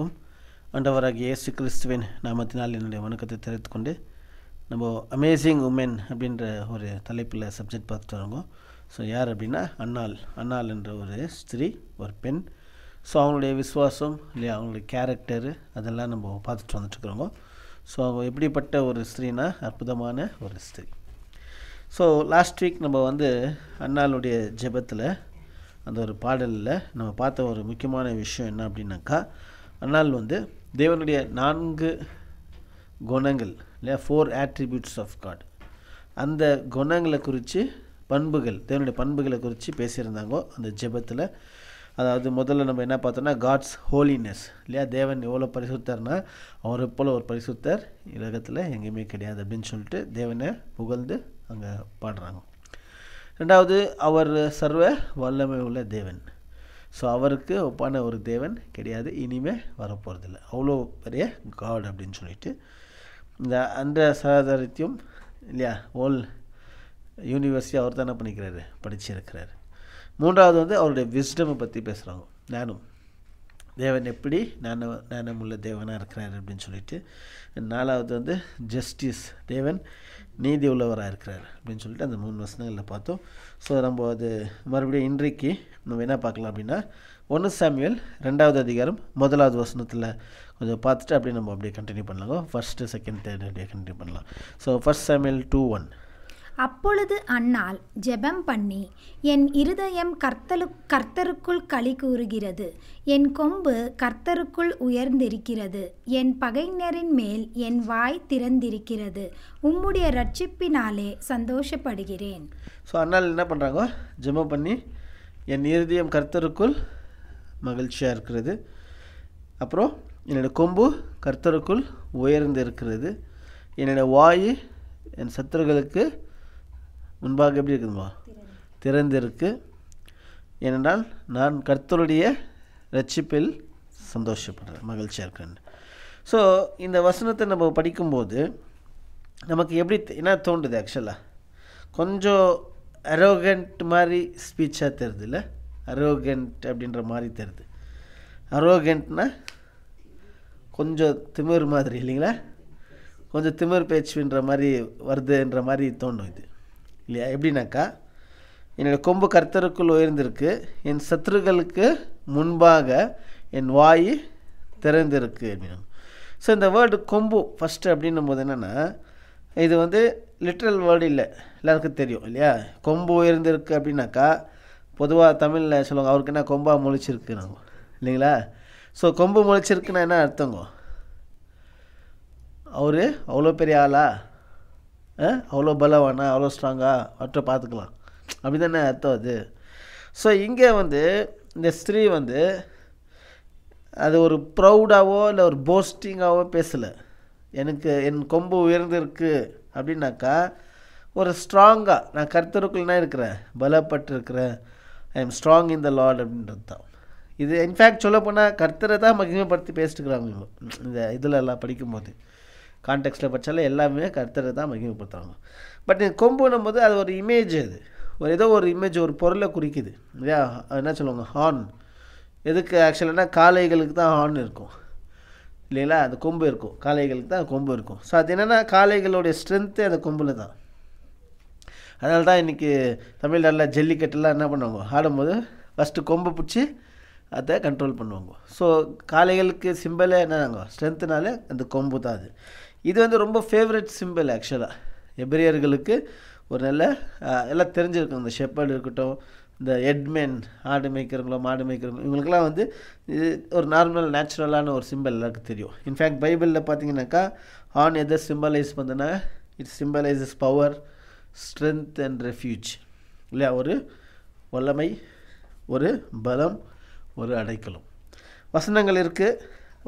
அனைவருக்கும் அண்டவராக இயேசு கிறிஸ்துவின் நாமத்தினால் என்னுடைய வணக்கத்தை தெரிவித்துக்கொண்டு நம்ம அமேசிங் உமன் அப்படின்ற ஒரு தலைப்பில் சப்ஜெக்ட் பார்த்துட்டு வரோம் ஸோ யார் அப்படின்னா அண்ணாள் அண்ணாள் என்ற ஒரு ஸ்திரீ ஒரு பெண் ஸோ அவங்களுடைய விசுவாசம் இல்லையா அவங்களுடைய கேரக்டரு அதெல்லாம் நம்ம பார்த்துட்டு வந்துட்டுருக்குறோங்க ஸோ அவங்க எப்படிப்பட்ட ஒரு ஸ்திரீனா அற்புதமான ஒரு ஸ்திரீ ஸோ லாஸ்ட் வீக் நம்ம வந்து அண்ணாளுடைய ஜெபத்தில் அந்த ஒரு பாடலில் நம்ம பார்த்த ஒரு முக்கியமான விஷயம் என்ன அப்படின்னாக்கா ஆனால் வந்து தேவனுடைய நான்கு குணங்கள் இல்லையா ஃபோர் ஆட்ரிபியூட்ஸ் ஆஃப் காட் அந்த குணங்களை குறித்து பண்புகள் தேவனுடைய பண்புகளை குறித்து பேசியிருந்தாங்க அந்த ஜெபத்தில் அதாவது முதல்ல நம்ம என்ன பார்த்தோம்னா காட்ஸ் ஹோலினஸ் இல்லையா தேவன் எவ்வளோ பரிசுத்தர்னா அவர் போல் ஒரு பரிசுத்தர் உலகத்தில் எங்கேயுமே கிடையாது அப்படின்னு சொல்லிட்டு தேவனை புகழ்ந்து அங்கே பாடுறாங்க ரெண்டாவது அவர் சர்வ வல்லமை உள்ள தேவன் ஸோ அவருக்கு ஒப்பான ஒரு தேவன் கிடையாது இனிமேல் வரப்போகிறதில்ல அவ்வளோ பெரிய காட் அப்படின்னு சொல்லிட்டு இந்த அந்த சகாதாரத்தையும் இல்லையா ஓல் யூனிவர்சிட்டி அவர் தானே பண்ணிக்கிறாரு படிச்சிருக்கிறாரு மூன்றாவது வந்து அவருடைய விஸ்டமை பற்றி பேசுகிறாங்க ஞானம் தேவன் எப்படி நான் நாணமுள்ள தேவனாக இருக்கிறார் அப்படின்னு சொல்லிட்டு நாலாவது வந்து ஜஸ்டிஸ் தேவன் நீதி உள்ளவராக இருக்கிறார் அப்படின்னு சொல்லிட்டு அந்த மூணு வசனங்களில் பார்த்தோம் ஸோ நம்ம அது மறுபடியும் இன்றைக்கு நம்ம என்ன பார்க்கலாம் அப்படின்னா ஒன்று சாமியல் ரெண்டாவது அதிகாரம் முதலாவது வசனத்தில் கொஞ்சம் பார்த்துட்டு அப்படியே நம்ம அப்படியே கண்டினியூ பண்ணலாம் ஃபஸ்ட்டு செகண்ட் தேர்ட் அப்படியே கண்டினியூ பண்ணலாம் so first Samuel two one அப்பொழுது அன்னால் ஜெபம் பண்ணி என் இருதயம் கர்த்தலு கர்த்தருக்குள் களி கூறுகிறது என் கொம்பு கர்த்தருக்குள் உயர்ந்திருக்கிறது என் பகைஞரின் மேல் என் வாய் திறந்திருக்கிறது உம்முடைய ரட்சிப்பினாலே சந்தோஷப்படுகிறேன் ஸோ அன்னால் என்ன பண்ணுறாங்க ஜெபம் பண்ணி என் இருதயம் கர்த்தருக்குள் மகிழ்ச்சியாக இருக்கிறது அப்புறம் என்னோடய கொம்பு கர்த்தருக்குள் உயர்ந்திருக்கிறது என்னோடய வாயு என் சத்துருகளுக்கு முன்பாக எப்படி இருக்குதுமா திறந்திருக்கு ஏனென்றால் நான் கர்த்தருடைய ரட்சிப்பில் சந்தோஷப்படுறேன் மகிழ்ச்சியாக இருக்கிறேன் ஸோ இந்த வசனத்தை நம்ம படிக்கும்போது நமக்கு எப்படி என்ன தோன்றுது ஆக்சுவலாக கொஞ்சம் அரோகண்ட் மாதிரி ஸ்பீச்சாக தெரியுது இல்லை அரோகண்ட் அப்படின்ற மாதிரி தெரியுது அரோகண்ட்னா கொஞ்சம் திமிர் மாதிரி இல்லைங்களா கொஞ்சம் திமிர் பேச்சுன்ற மாதிரி வருதுன்ற மாதிரி தோணும் இது இல்லையா எப்படின்னாக்கா என்னுடைய கொம்பு கர்த்தருக்குள் உயர்ந்திருக்கு என் சத்துருகளுக்கு முன்பாக என் வாய் திறந்திருக்கு அப்படின்னு ஸோ இந்த வேர்டு கொம்பு ஃபஸ்ட்டு அப்படின்னும் போது என்னென்னா இது வந்து லிட்ரல் வேர்டு இல்லை எல்லாருக்கும் தெரியும் இல்லையா கொம்பு உயர்ந்திருக்கு அப்படின்னாக்கா பொதுவாக தமிழில் சொல்லுவாங்க அவருக்கு என்ன கொம்பாக முழிச்சிருக்கு நாங்கள் இல்லைங்களா ஸோ கொம்பு முளைச்சிருக்குன்னா என்ன அர்த்தங்கோ அவர் அவ்வளோ பெரிய ஆளா அவ்வளோ பலவானா அவ்வளோ ஸ்ட்ராங்காக அவற்றை பார்த்துக்கலாம் அப்படி தானே அர்த்தம் அது ஸோ இங்கே வந்து இந்த ஸ்திரீ வந்து அது ஒரு ப்ரௌடாகவோ இல்லை ஒரு போஸ்டிங்காகவோ பேசலை எனக்கு என் கொம்பு உயர்ந்திருக்கு அப்படின்னாக்கா ஒரு ஸ்ட்ராங்காக நான் கருத்தருக்குள்ளனா இருக்கிறேன் பலப்பட்டு இருக்கிறேன் I am strong in the Lord அப்படின்றது தான் இது இன்ஃபேக்ட் சொல்ல போனால் கர்த்தரை தான் மகிமைப்படுத்தி பேசிட்டுக்கிறாங்க இந்த இதில் எல்லாம் படிக்கும்போது கான்டெக்ட்டில் படித்தாலும் எல்லாமே கருத்தரை தான் மகிமைப்படுத்துகிறாங்க பட் கொம்புன்னும் போது அது ஒரு இமேஜ் அது ஒரு ஏதோ ஒரு இமேஜ் ஒரு பொருளை குறிக்குது இல்லையா என்ன சொல்லுவாங்க ஹார்ன் எதுக்கு ஆக்சுவலானா காளைகளுக்கு தான் ஹார்ன் இருக்கும் இல்லைங்களா அந்த கொம்பு இருக்கும் காளைகளுக்கு தான் கொம்பு இருக்கும் ஸோ அது என்னென்னா காளைகளுடைய ஸ்ட்ரென்த்து அந்த கொம்பில் தான் அதனால தான் இன்றைக்கி தமிழ்நாட்டில் ஜல்லிக்கட்டுலாம் என்ன பண்ணுவாங்க ஆடும்போது ஃபஸ்ட்டு கொம்பு பிடிச்சி அதை கண்ட்ரோல் பண்ணுவாங்க ஸோ காளைகளுக்கு சிம்பிளே என்னங்க ஸ்ட்ரென்த்துனாலே அந்த கொம்பு தான் அது இது வந்து ரொம்ப ஃபேவரட் சிம்பிள் ஆக்சுவலாக எபிரியர்களுக்கு ஒரு நல்ல எல்லாம் தெரிஞ்சிருக்கும் இந்த ஷெப்பர்டு இருக்கட்டும் இந்த எட்மென் ஆடு மேய்க்கிறவங்களோ மாடு மேய்க்கிறவங்களோ இவங்களுக்குலாம் வந்து இது ஒரு நார்மல் நேச்சுரலான ஒரு சிம்பிள் எல்லாருக்கும் தெரியும் இன்ஃபேக்ட் பைபிளில் பார்த்தீங்கன்னாக்கா ஆன் எதை சிம்பலைஸ் பண்ணுன்னா it's symbolises power strength and refuge இல்லையா ஒரு வல்லமை ஒரு பலம் ஒரு அடைக்கலம் வசனங்கள் இருக்குது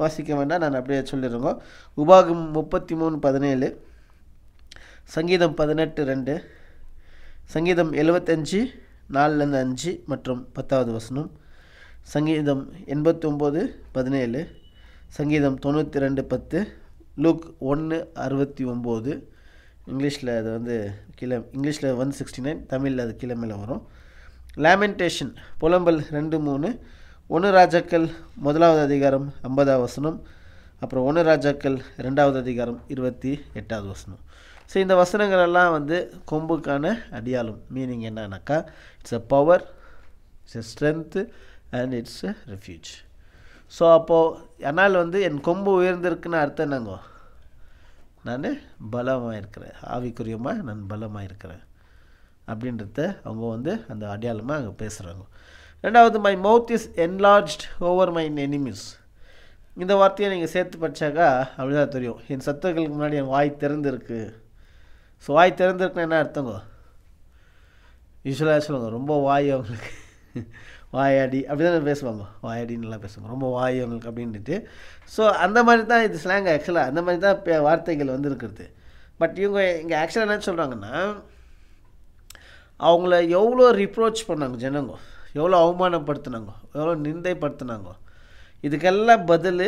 வாசிக்க வேண்டாம் நான் அப்படியே சொல்லிடுறோம் உபாகம் முப்பத்தி மூணு பதினேழு சங்கீதம் பதினெட்டு ரெண்டு சங்கீதம் எழுபத்தஞ்சு நாலுலேருந்து அஞ்சு மற்றும் பத்தாவது வசனம் சங்கீதம் எண்பத்தி ஒம்பது பதினேழு சங்கீதம் தொண்ணூற்றி ரெண்டு பத்து லுக் ஒன்று அறுபத்தி ஒம்பது இங்கிலீஷில் அது வந்து கீழே இங்கிலீஷில் ஒன் சிக்ஸ்டி நைன் தமிழில் அது கிழமையில் வரும் லேமெண்டேஷன் புலம்பல் ரெண்டு மூணு ஒன்று ராஜாக்கள் முதலாவது அதிகாரம் ஐம்பதாவது வசனம் அப்புறம் ஒன்று ராஜாக்கள் ரெண்டாவது அதிகாரம் இருபத்தி எட்டாவது வசனம் ஸோ இந்த வசனங்கள் எல்லாம் வந்து கொம்புக்கான அடியாளம் மீனிங் என்னன்னாக்கா it's a power it's a strength and it's a refuge so அப்போது என்னால் வந்து என் கொம்பு உயர்ந்திருக்குன்னு அர்த்தம் என்னங்கோ நான் பலமாக இருக்கிறேன் ஆவிக்குரியமாக நான் பலமாக இருக்கிறேன் அப்படின்றத அவங்க வந்து அந்த அடையாளமாக அங்கே பேசுகிறாங்க ரெண்டாவது my mouth is enlarged over my enemies இந்த வார்த்தையை நீங்கள் சேர்த்து படித்தாக்கா அப்படிதான் தெரியும் என் சத்துக்களுக்கு முன்னாடி என் வாய் திறந்துருக்கு ஸோ வாய் திறந்துருக்குன்னு என்ன அர்த்தங்க யூஸ்வலாக சொல்லுங்க ரொம்ப வாய் அவங்களுக்கு வாயாடி அப்படி தான் பேசுவாங்க வாயாடின்னு நல்லா பேசுவாங்க ரொம்ப வாய் அவங்களுக்கு அப்படின்ட்டு ஸோ அந்த மாதிரி தான் இது ஸ்லாங் ஆக்சுவலாக அந்த மாதிரி தான் வார்த்தைகள் வந்து இருக்கிறது பட் இவங்க இங்கே ஆக்சுவலாக என்ன சொல்கிறாங்கன்னா அவங்கள எவ்வளோ ரிப்ரோச் பண்ணாங்க ஜனங்கள் எவ்வளோ அவமானப்படுத்தினாங்கோ எவ்வளோ நிந்தைப்படுத்தினாங்கோ இதுக்கெல்லாம் பதில்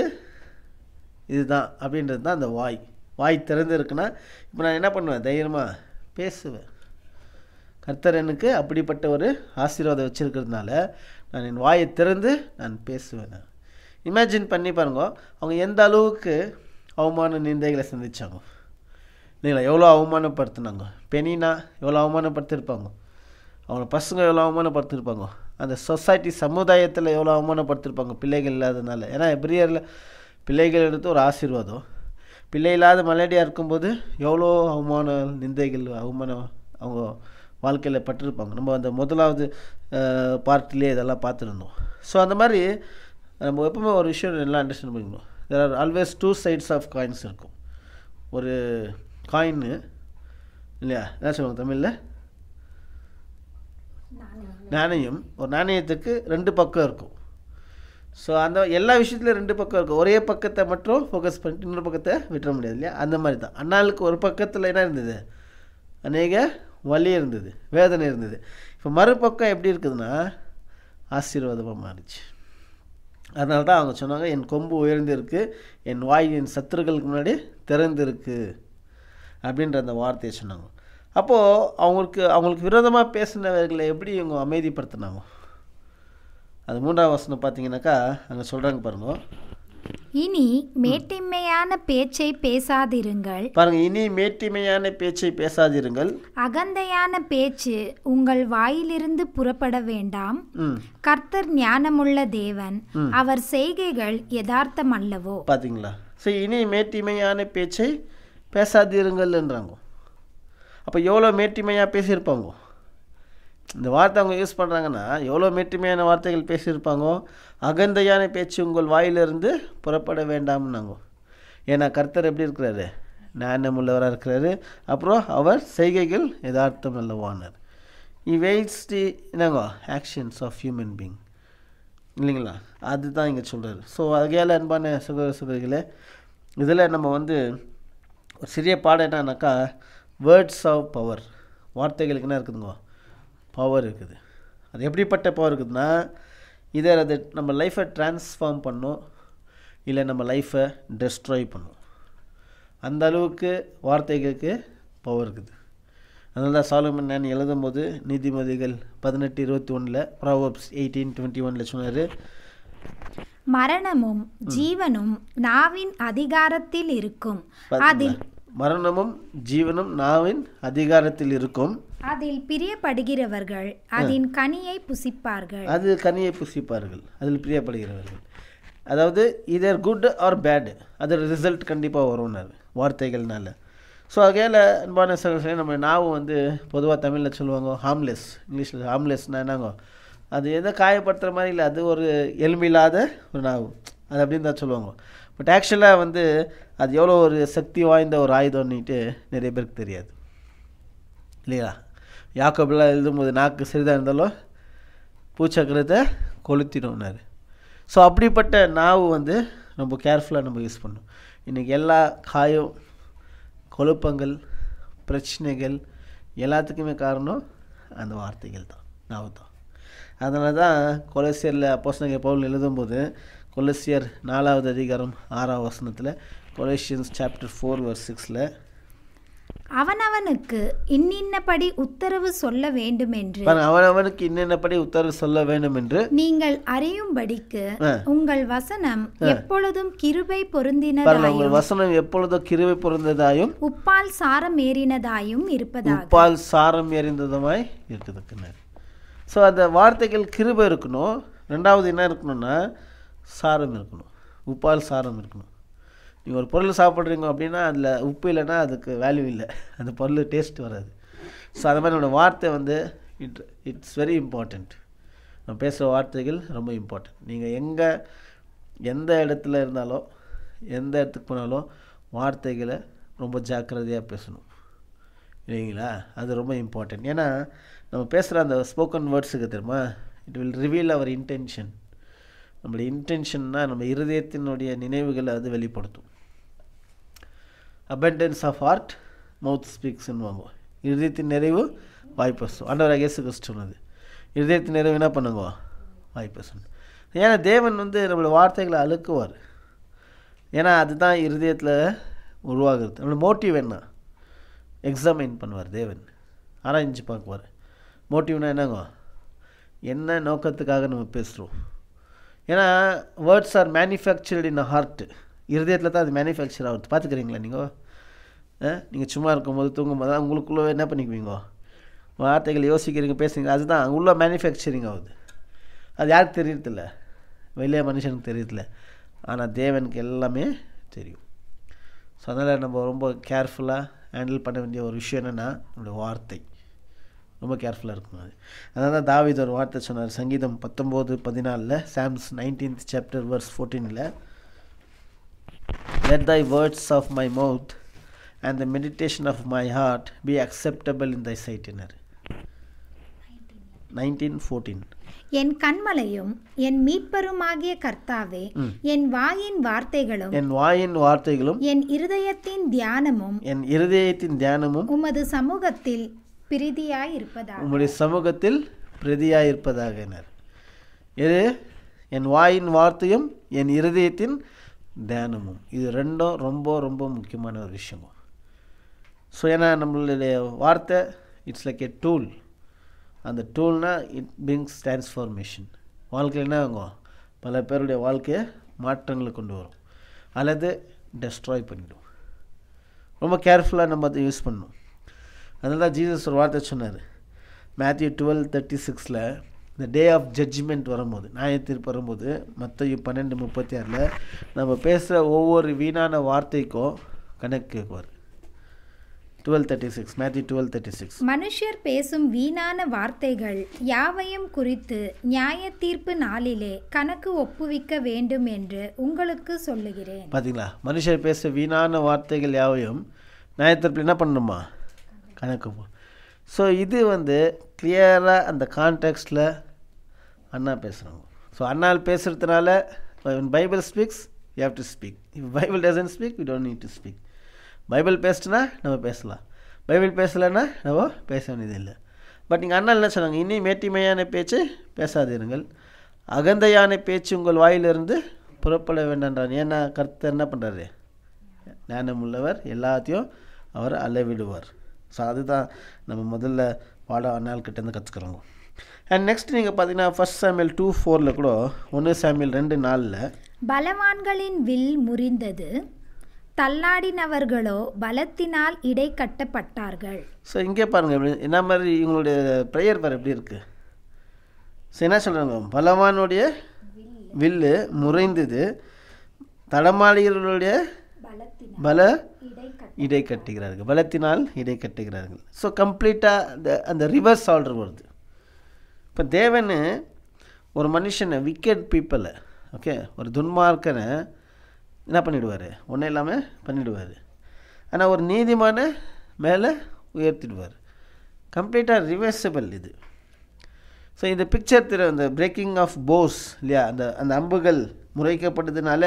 இதுதான் அப்படின்றது தான் அந்த வாய் வாய் திறந்துருக்குன்னா இப்போ நான் என்ன பண்ணுவேன் தைரியமாக பேசுவேன் கர்த்தர் எனக்கு அப்படிப்பட்ட ஒரு ஆசீர்வாதம் வச்சுருக்கிறதுனால நான் என் வாயை திறந்து நான் பேசுவேன் நான் இமேஜின் பண்ணி பாருங்க அவங்க எந்த அளவுக்கு அவமான நிந்தைகளை சந்தித்தாங்க இல்லைங்களா எவ்வளோ அவமானப்படுத்தினாங்க பெனினா எவ்வளோ அவமானப்படுத்திருப்பாங்க அவங்க பசங்க எவ்வளோ அவமானப்படுத்திருப்பாங்க அந்த சொசைட்டி சமுதாயத்தில் எவ்வளோ அவமானப்படுத்திருப்பாங்க பிள்ளைகள் இல்லாததுனால ஏன்னா எப்ரியரில் பிள்ளைகள் எடுத்து ஒரு ஆசீர்வாதம் பிள்ளை இல்லாத மலேடியாக இருக்கும்போது எவ்வளோ அவமான நிந்தைகள் அவமானம் அவங்க வாழ்க்கையில் பட்டிருப்பாங்க நம்ம அந்த முதலாவது பார்ட்டிலே இதெல்லாம் பார்த்துருந்தோம் ஸோ அந்த மாதிரி நம்ம எப்பவுமே ஒரு விஷயம் எல்லாம் அண்டர்ஸ்டாண்ட் பண்ணிக்கணும் there are always two sides of coins இருக்கும் ஒரு காயின்னு இல்லையா என்ன சொல்லுவாங்க தமிழில் நாணயம் ஒரு நாணயத்துக்கு ரெண்டு பக்கம் இருக்கும் ஸோ அந்த எல்லா விஷயத்துலையும் ரெண்டு பக்கம் இருக்கும் ஒரே பக்கத்தை மட்டும் ஃபோக்கஸ் பண்ணிட்டு இன்னொரு பக்கத்தை விட்டுற முடியாது இல்லையா அந்த மாதிரி தான் அண்ணாளுக்கு ஒரு பக்கத்தில் என்ன இருந்தது அநேக வலி இருந்தது வேதனை இருந்தது இப்போ மறுபக்கம் எப்படி இருக்குதுன்னா ஆசீர்வாதமாக மாறிச்சு அதனால தான் அவங்க சொன்னாங்க என் கொம்பு உயர்ந்திருக்கு என் வாய் என் சத்துருக்களுக்கு முன்னாடி திறந்திருக்கு அப்படின்ற அந்த வார்த்தையை சொன்னாங்க அப்போது அவங்களுக்கு அவங்களுக்கு விரோதமாக பேசினவர்களை எப்படி இவங்க அமைதிப்படுத்தினாங்க அது மூன்றாவது வசனம் பார்த்தீங்கன்னாக்கா அங்கே சொல்கிறாங்க பாருங்க இனி மேட்டிமையான பேச்சை பேசாதிருங்கள் பாருங்க இனி மேட்டிமையான பேச்சை பேசாதிருங்கள் அகந்தையான பேச்சு உங்கள் வாயிலிருந்து புறப்பட வேண்டாம் கர்த்தர் ஞானமுள்ள தேவன் அவர் செய்கைகள் யதார்த்தம் அல்லவோ பாத்தீங்களா சரி இனி மேட்டிமையான பேச்சை பேசாதிருங்கள் என்றாங்க அப்போ எவ்வளோ மேட்டிமையாக பேசியிருப்பாங்க இந்த வார்த்தை அவங்க யூஸ் பண்ணுறாங்கன்னா எவ்வளோ மேட்டிமையான வார்த்தைகள் பேசியிருப்பாங்க அகந்தையான பேச்சு உங்கள் வாயிலிருந்து புறப்பட வேண்டாம்னாங்க ஏன்னா கர்த்தர் எப்படி இருக்கிறாரு ஞானம் உள்ளவராக இருக்கிறாரு அப்புறம் அவர் செய்கைகள் யதார்த்தம் அல்லவானார் இவைஸ்டி என்னங்க ஆக்ஷன்ஸ் ஆஃப் ஹியூமன் பீங் இல்லைங்களா அதுதான் இங்கே சொல்கிறாரு ஸோ அதுக்கையால் அன்பான சுகர் சுகர்களே இதில் நம்ம வந்து ஒரு சிறிய பாடம் என்னன்னாக்கா வேர்ட்ஸ் ஆஃப் பவர் வார்த்தைகளுக்கு என்ன இருக்குதுங்க பவர் இருக்குது அது எப்படிப்பட்ட பவர் இருக்குதுன்னா இதை அது நம்ம லைஃப்பை டிரான்ஸ்ஃபார்ம் பண்ணும் இல்லை நம்ம லைஃப்பை டெஸ்ட்ராய் பண்ணும் அந்த அளவுக்கு வார்த்தைகளுக்கு பவர் இருக்குது அதனால தான் சாலமன் நான் எழுதும்போது நீதிமதிகள் பதினெட்டு இருபத்தி ஒன்றில் ப்ராவப்ஸ் எயிட்டீன் டுவெண்ட்டி ஒனில் சொன்னார் மரணமும் ஜீவனும் நாவின் அதிகாரத்தில் இருக்கும் அதில் மரணமும் ஜீவனும் நாவின் அதிகாரத்தில் இருக்கும் அதில் பிரியப்படுகிறவர்கள் அதன் கனியை புசிப்பார்கள் அது கனியை புசிப்பார்கள் அதில் பிரியப்படுகிறவர்கள் அதாவது இதர் குட் ஆர் பேடு அதோட ரிசல்ட் கண்டிப்பாக வரும்னார் வார்த்தைகள்னால ஸோ அகையில் அன்பான சகோதரி நம்ம நாவும் வந்து பொதுவாக தமிழில் சொல்லுவாங்க ஹார்ம்லெஸ் இங்கிலீஷில் ஹாம்லெஸ்னா என்னங்க அது எதை காயப்படுத்துகிற மாதிரி இல்லை அது ஒரு எளிமையில்லாத ஒரு நாவு அது அப்படின்னு தான் சொல்லுவாங்க பட் ஆக்சுவலாக வந்து அது எவ்வளோ ஒரு சக்தி வாய்ந்த ஒரு ஆயுதம்னுட்டு நிறைய பேருக்கு தெரியாது இல்லையா யாக்கப்லாம் எழுதும்போது நாக்கு சிறிதாக இருந்தாலும் பூச்சக்கரத்தை கொளுத்திடும்னாரு ஸோ அப்படிப்பட்ட நாவு வந்து ரொம்ப கேர்ஃபுல்லாக நம்ம யூஸ் பண்ணும் இன்றைக்கி எல்லா காயும் கொழுப்பங்கள் பிரச்சனைகள் எல்லாத்துக்குமே காரணம் அந்த வார்த்தைகள் தான் நாவு தான் அதனால தான் கொலசியரில் அப்போசனங்கள் பவுல் எழுதும்போது கொலசியர் நாலாவது அதிகாரம் ஆறாவது வசனத்தில் கொலேஷியன்ஸ் சாப்டர் ஃபோர் வர் சிக்ஸில் அவனவனுக்கு இன்னின்னபடி உத்தரவு சொல்ல வேண்டும் என்று அவனவனுக்கு இன்னின்னபடி உத்தரவு சொல்ல வேண்டும் என்று நீங்கள் அறியும்படிக்கு உங்கள் வசனம் எப்பொழுதும் கிருபை பொருந்தினதாயும் உங்கள் வசனம் எப்பொழுதும் கிருபை பொருந்ததாயும் உப்பால் சாரம் ஏறினதாயும் இருப்பதாக உப்பால் சாரம் ஏறிந்ததுமாய் இருக்குதுக்குனர் ஸோ அந்த வார்த்தைகள் கிருபை இருக்கணும் ரெண்டாவது என்ன இருக்கணும்னா சாரம் இருக்கணும் உப்பால் சாரம் இருக்கணும் நீங்கள் ஒரு பொருள் சாப்பிட்றீங்க அப்படின்னா அதில் உப்பு இல்லைன்னா அதுக்கு வேல்யூ இல்லை அந்த பொருள் டேஸ்ட் வராது ஸோ அந்த மாதிரி நம்மளோட வார்த்தை வந்து இட் இட்ஸ் வெரி இம்பார்ட்டண்ட் நம்ம பேசுகிற வார்த்தைகள் ரொம்ப இம்பார்ட்டண்ட் நீங்கள் எங்கே எந்த இடத்துல இருந்தாலும் எந்த இடத்துக்கு போனாலும் வார்த்தைகளை ரொம்ப ஜாக்கிரதையாக பேசணும் இல்லைங்களா அது ரொம்ப இம்பார்ட்டன்ட் ஏன்னா நம்ம பேசுகிற அந்த ஸ்போக்கன் வேர்ட்ஸுக்கு தெரியுமா it will reveal our intention நம்மளுடைய இன்டென்ஷன்னால் நம்ம இருதயத்தினுடைய நினைவுகளை அது வெளிப்படுத்தும் அபண்டன்ஸ் ஆஃப் ஆர்ட் மவுத் ஸ்பீக்ஸ்ன்னுவாங்க இருதயத்தின் நிறைவு வாய்ப்பசும் ஆண்டவர் இயேசு கிறிஸ்துனது இருதயத்தின் நிறைவு என்ன பண்ணுங்க வாய்ப்பசுன்னு ஏன்னா தேவன் வந்து நம்மளோட வார்த்தைகளை அழுக்குவார் ஏன்னா அதுதான் இருதயத்தில் உருவாகிறது நம்மளோட மோட்டிவ் என்ன எக்ஸாமின் பண்ணுவார் தேவன் ஆராய்ஞ்சு பார்க்குவார் மோட்டிவ்னா என்னங்க என்ன நோக்கத்துக்காக நம்ம பேசுகிறோம் ஏன்னா words are manufactured in a heart இருதயத்தில் தான் அது மேனுஃபேக்சர் ஆகுது பார்த்துக்கிறீங்களா நீங்கள் நீங்கள் சும்மா இருக்கும்போது தூங்கும்போது தான் உங்களுக்குள்ளே என்ன பண்ணிக்குவீங்கோ வார்த்தைகள் யோசிக்கிறீங்க பேசுகிறீங்க அதுதான் உள்ளே மேனுஃபேக்சரிங் ஆகுது அது யாருக்கு தெரியறதில்ல வெளியே மனுஷனுக்கு தெரியறதில்ல ஆனால் தேவனுக்கு எல்லாமே தெரியும் ஸோ அதனால் நம்ம ரொம்ப கேர்ஃபுல்லாக ஹேண்டில் பண்ண வேண்டிய ஒரு விஷயம் என்னென்னா நம்மளுடைய வார்த்தை ரொம்ப கேர்ஃபுல்லாக இருக்கும் அது அதனால் தான் தாவித ஒரு வார்த்தை சொன்னார் சங்கீதம் பத்தொம்போது பதினாலில் சாம்ஸ் நைன்டீன்த் சாப்டர் வர்ஸ் ஃபோர்டீனில் Let thy words of my mouth and the meditation of my heart be acceptable in thy sight எனர் நைன்டீன் ஃபோர்டீன் என் கண்மலையும் என் மீட்பரும் ஆகிய கர்த்தாவே என் வாயின் வார்த்தைகளும் என் வாயின் வார்த்தைகளும் என் இருதயத்தின் தியானமும் என் இருதயத்தின் தியானமும் உமது சமூகத்தில் பிரீதியாய் இருப்பதாக உம்முடைய சமூகத்தில் பிரதியாய் இருப்பதாக இது என் வாயின் வார்த்தையும் என் இருதயத்தின் தியானமும் இது ரெண்டும் ரொம்ப ரொம்ப முக்கியமான ஒரு விஷயம் ஸோ ஏன்னா நம்மளுடைய வார்த்தை இட்ஸ் லைக் ஏ டூல் அந்த டூல்னால் இட் பிங்ஸ் டிரான்ஸ்ஃபார்மேஷன் வாழ்க்கையில் என்ன ஆகும் பல பேருடைய வாழ்க்கையை மாற்றங்களை கொண்டு வரும் அல்லது டெஸ்ட்ராய் பண்ணிவிடும் ரொம்ப கேர்ஃபுல்லாக நம்ம அதை யூஸ் பண்ணணும் அதனால தான் ஜீசஸ் ஒரு வார்த்தை சொன்னார் மேத்யூ டுவெல் தேர்ட்டி சிக்ஸில் இந்த டே ஆஃப் ஜட்ஜ்மெண்ட் வரும்போது நியாயத்தீர்ப்பு வரும்போது மற்ற பன்னெண்டு முப்பத்தி ஆறில் நம்ம பேசுகிற ஒவ்வொரு வீணான வார்த்தைக்கும் கணக்கு வரும் twelve thirty six twelve thirty six மனுஷர் பேசும் வீணான வார்த்தைகள் யாவையும் குறித்து நியாய தீர்ப்பு நாளிலே கணக்கு ஒப்புவிக்க வேண்டும் என்று உங்களுக்கு சொல்லுகிறேன் பார்த்தீங்களா மனுஷர் பேச வீணான வார்த்தைகள் யாவையும் நியாயத்தீர்ப்பு என்ன பண்ணணுமா கணக்கு ஸோ இது வந்து கிளியராக அந்த கான்டெக்ஸ்டில் அண்ணா பேசுகிறாங்க ஸோ அண்ணா பேசுகிறதுனால Bible speaks you have to speak if Bible doesn't speak you don't need to speak Bible பேசிட்டுனா நம்ம பேசலாம் பைபிள் பேசலைன்னா நம்ம பேச வேண்டியது இல்லை பட் நீங்கள் அண்ணா என்ன சொன்னாங்க இன்னும் மேட்டிமையான பேச்சு பேசாதீர்கள் அகந்தையான பேச்சு உங்கள் வாயிலிருந்து புறப்பட வேண்டான்றான் ஏன்னா கருத்து என்ன பண்ணுறாரு ஞானம் உள்ளவர் எல்லாத்தையும் அவர் அளவிடுவார் ஸோ அதுதான் நம்ம முதல்ல பாட அண்ணாள்கிட்டேருந்து கற்றுக்குறோங்க அண்ட் நெக்ஸ்ட் நீங்கள் பார்த்தீங்கன்னா ஃபர்ஸ்ட் சாமியல் டூ ஃபோரில் கூட ஒன்று சாமியல் ரெண்டு நாளில் பலவான்களின் வில் முறிந்தது தள்ளாடினவர்களோ பலத்தினால் இடை கட்டப்பட்டார்கள் ஸோ இங்கே பாருங்கள் என்ன மாதிரி இவங்களுடைய ப்ரேயர் பார் எப்படி இருக்குது ஸோ என்ன சொல்கிறாங்க பலவானுடைய வில்லு முறைந்தது தடமாளிகளுடைய பல இடை கட்டுகிறார்கள் பலத்தினால் இடை கட்டுகிறார்கள் ஸோ கம்ப்ளீட்டாக அந்த அந்த ரிவர்ஸ் ஆர்டர் வருது இப்போ தேவன் ஒரு மனுஷனை விக்கெட் பீப்பிளை ஓகே ஒரு துன்மார்க்கனை என்ன பண்ணிவிடுவார் ஒன்றும் இல்லாமல் பண்ணிவிடுவார் ஆனால் ஒரு நீதிமான மேலே உயர்த்திடுவார் கம்ப்ளீட்டாக ரிவர்சபிள் இது ஸோ இந்த பிக்சர் திரு அந்த பிரேக்கிங் ஆஃப் போஸ் இல்லையா அந்த அந்த அம்புகள் முறைக்கப்பட்டதுனால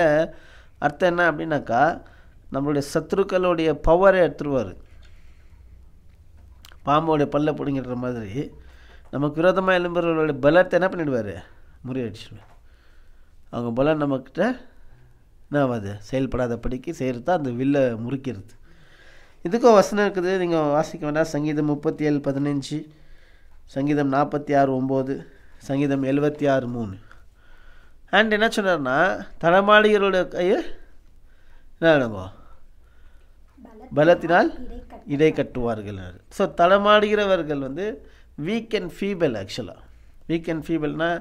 அர்த்தம் என்ன அப்படின்னாக்கா நம்மளுடைய சத்துருக்களுடைய பவரை எடுத்துருவார் பாம்போடைய பல்ல பிடிங்கிற மாதிரி நமக்கு விரோதமாக எழும்புறவர்களுடைய பலத்தை என்ன பண்ணிவிடுவார் முறியடிச்சிடுவார் அவங்க பலம் நம்மக்கிட்ட என்ன ஆகாது படிக்க செய்கிறது அந்த வில்லை முறிக்கிறது இதுக்கும் வசனம் இருக்குது நீங்கள் வாசிக்க வேண்டாம் சங்கீதம் முப்பத்தி ஏழு பதினஞ்சு சங்கீதம் நாற்பத்தி ஆறு ஒம்பது சங்கீதம் எழுபத்தி ஆறு மூணு அண்ட் என்ன சொன்னார்னா தனமாளிகளோட கையை என்ன பலத்தினால் இடை கட்டுவார்கள் ஸோ தலைமாடுகிறவர்கள் வந்து வீக் அண்ட் ஃபீபிள் ஆக்சுவலாக வீக் அண்ட் ஃபீபிள்னால்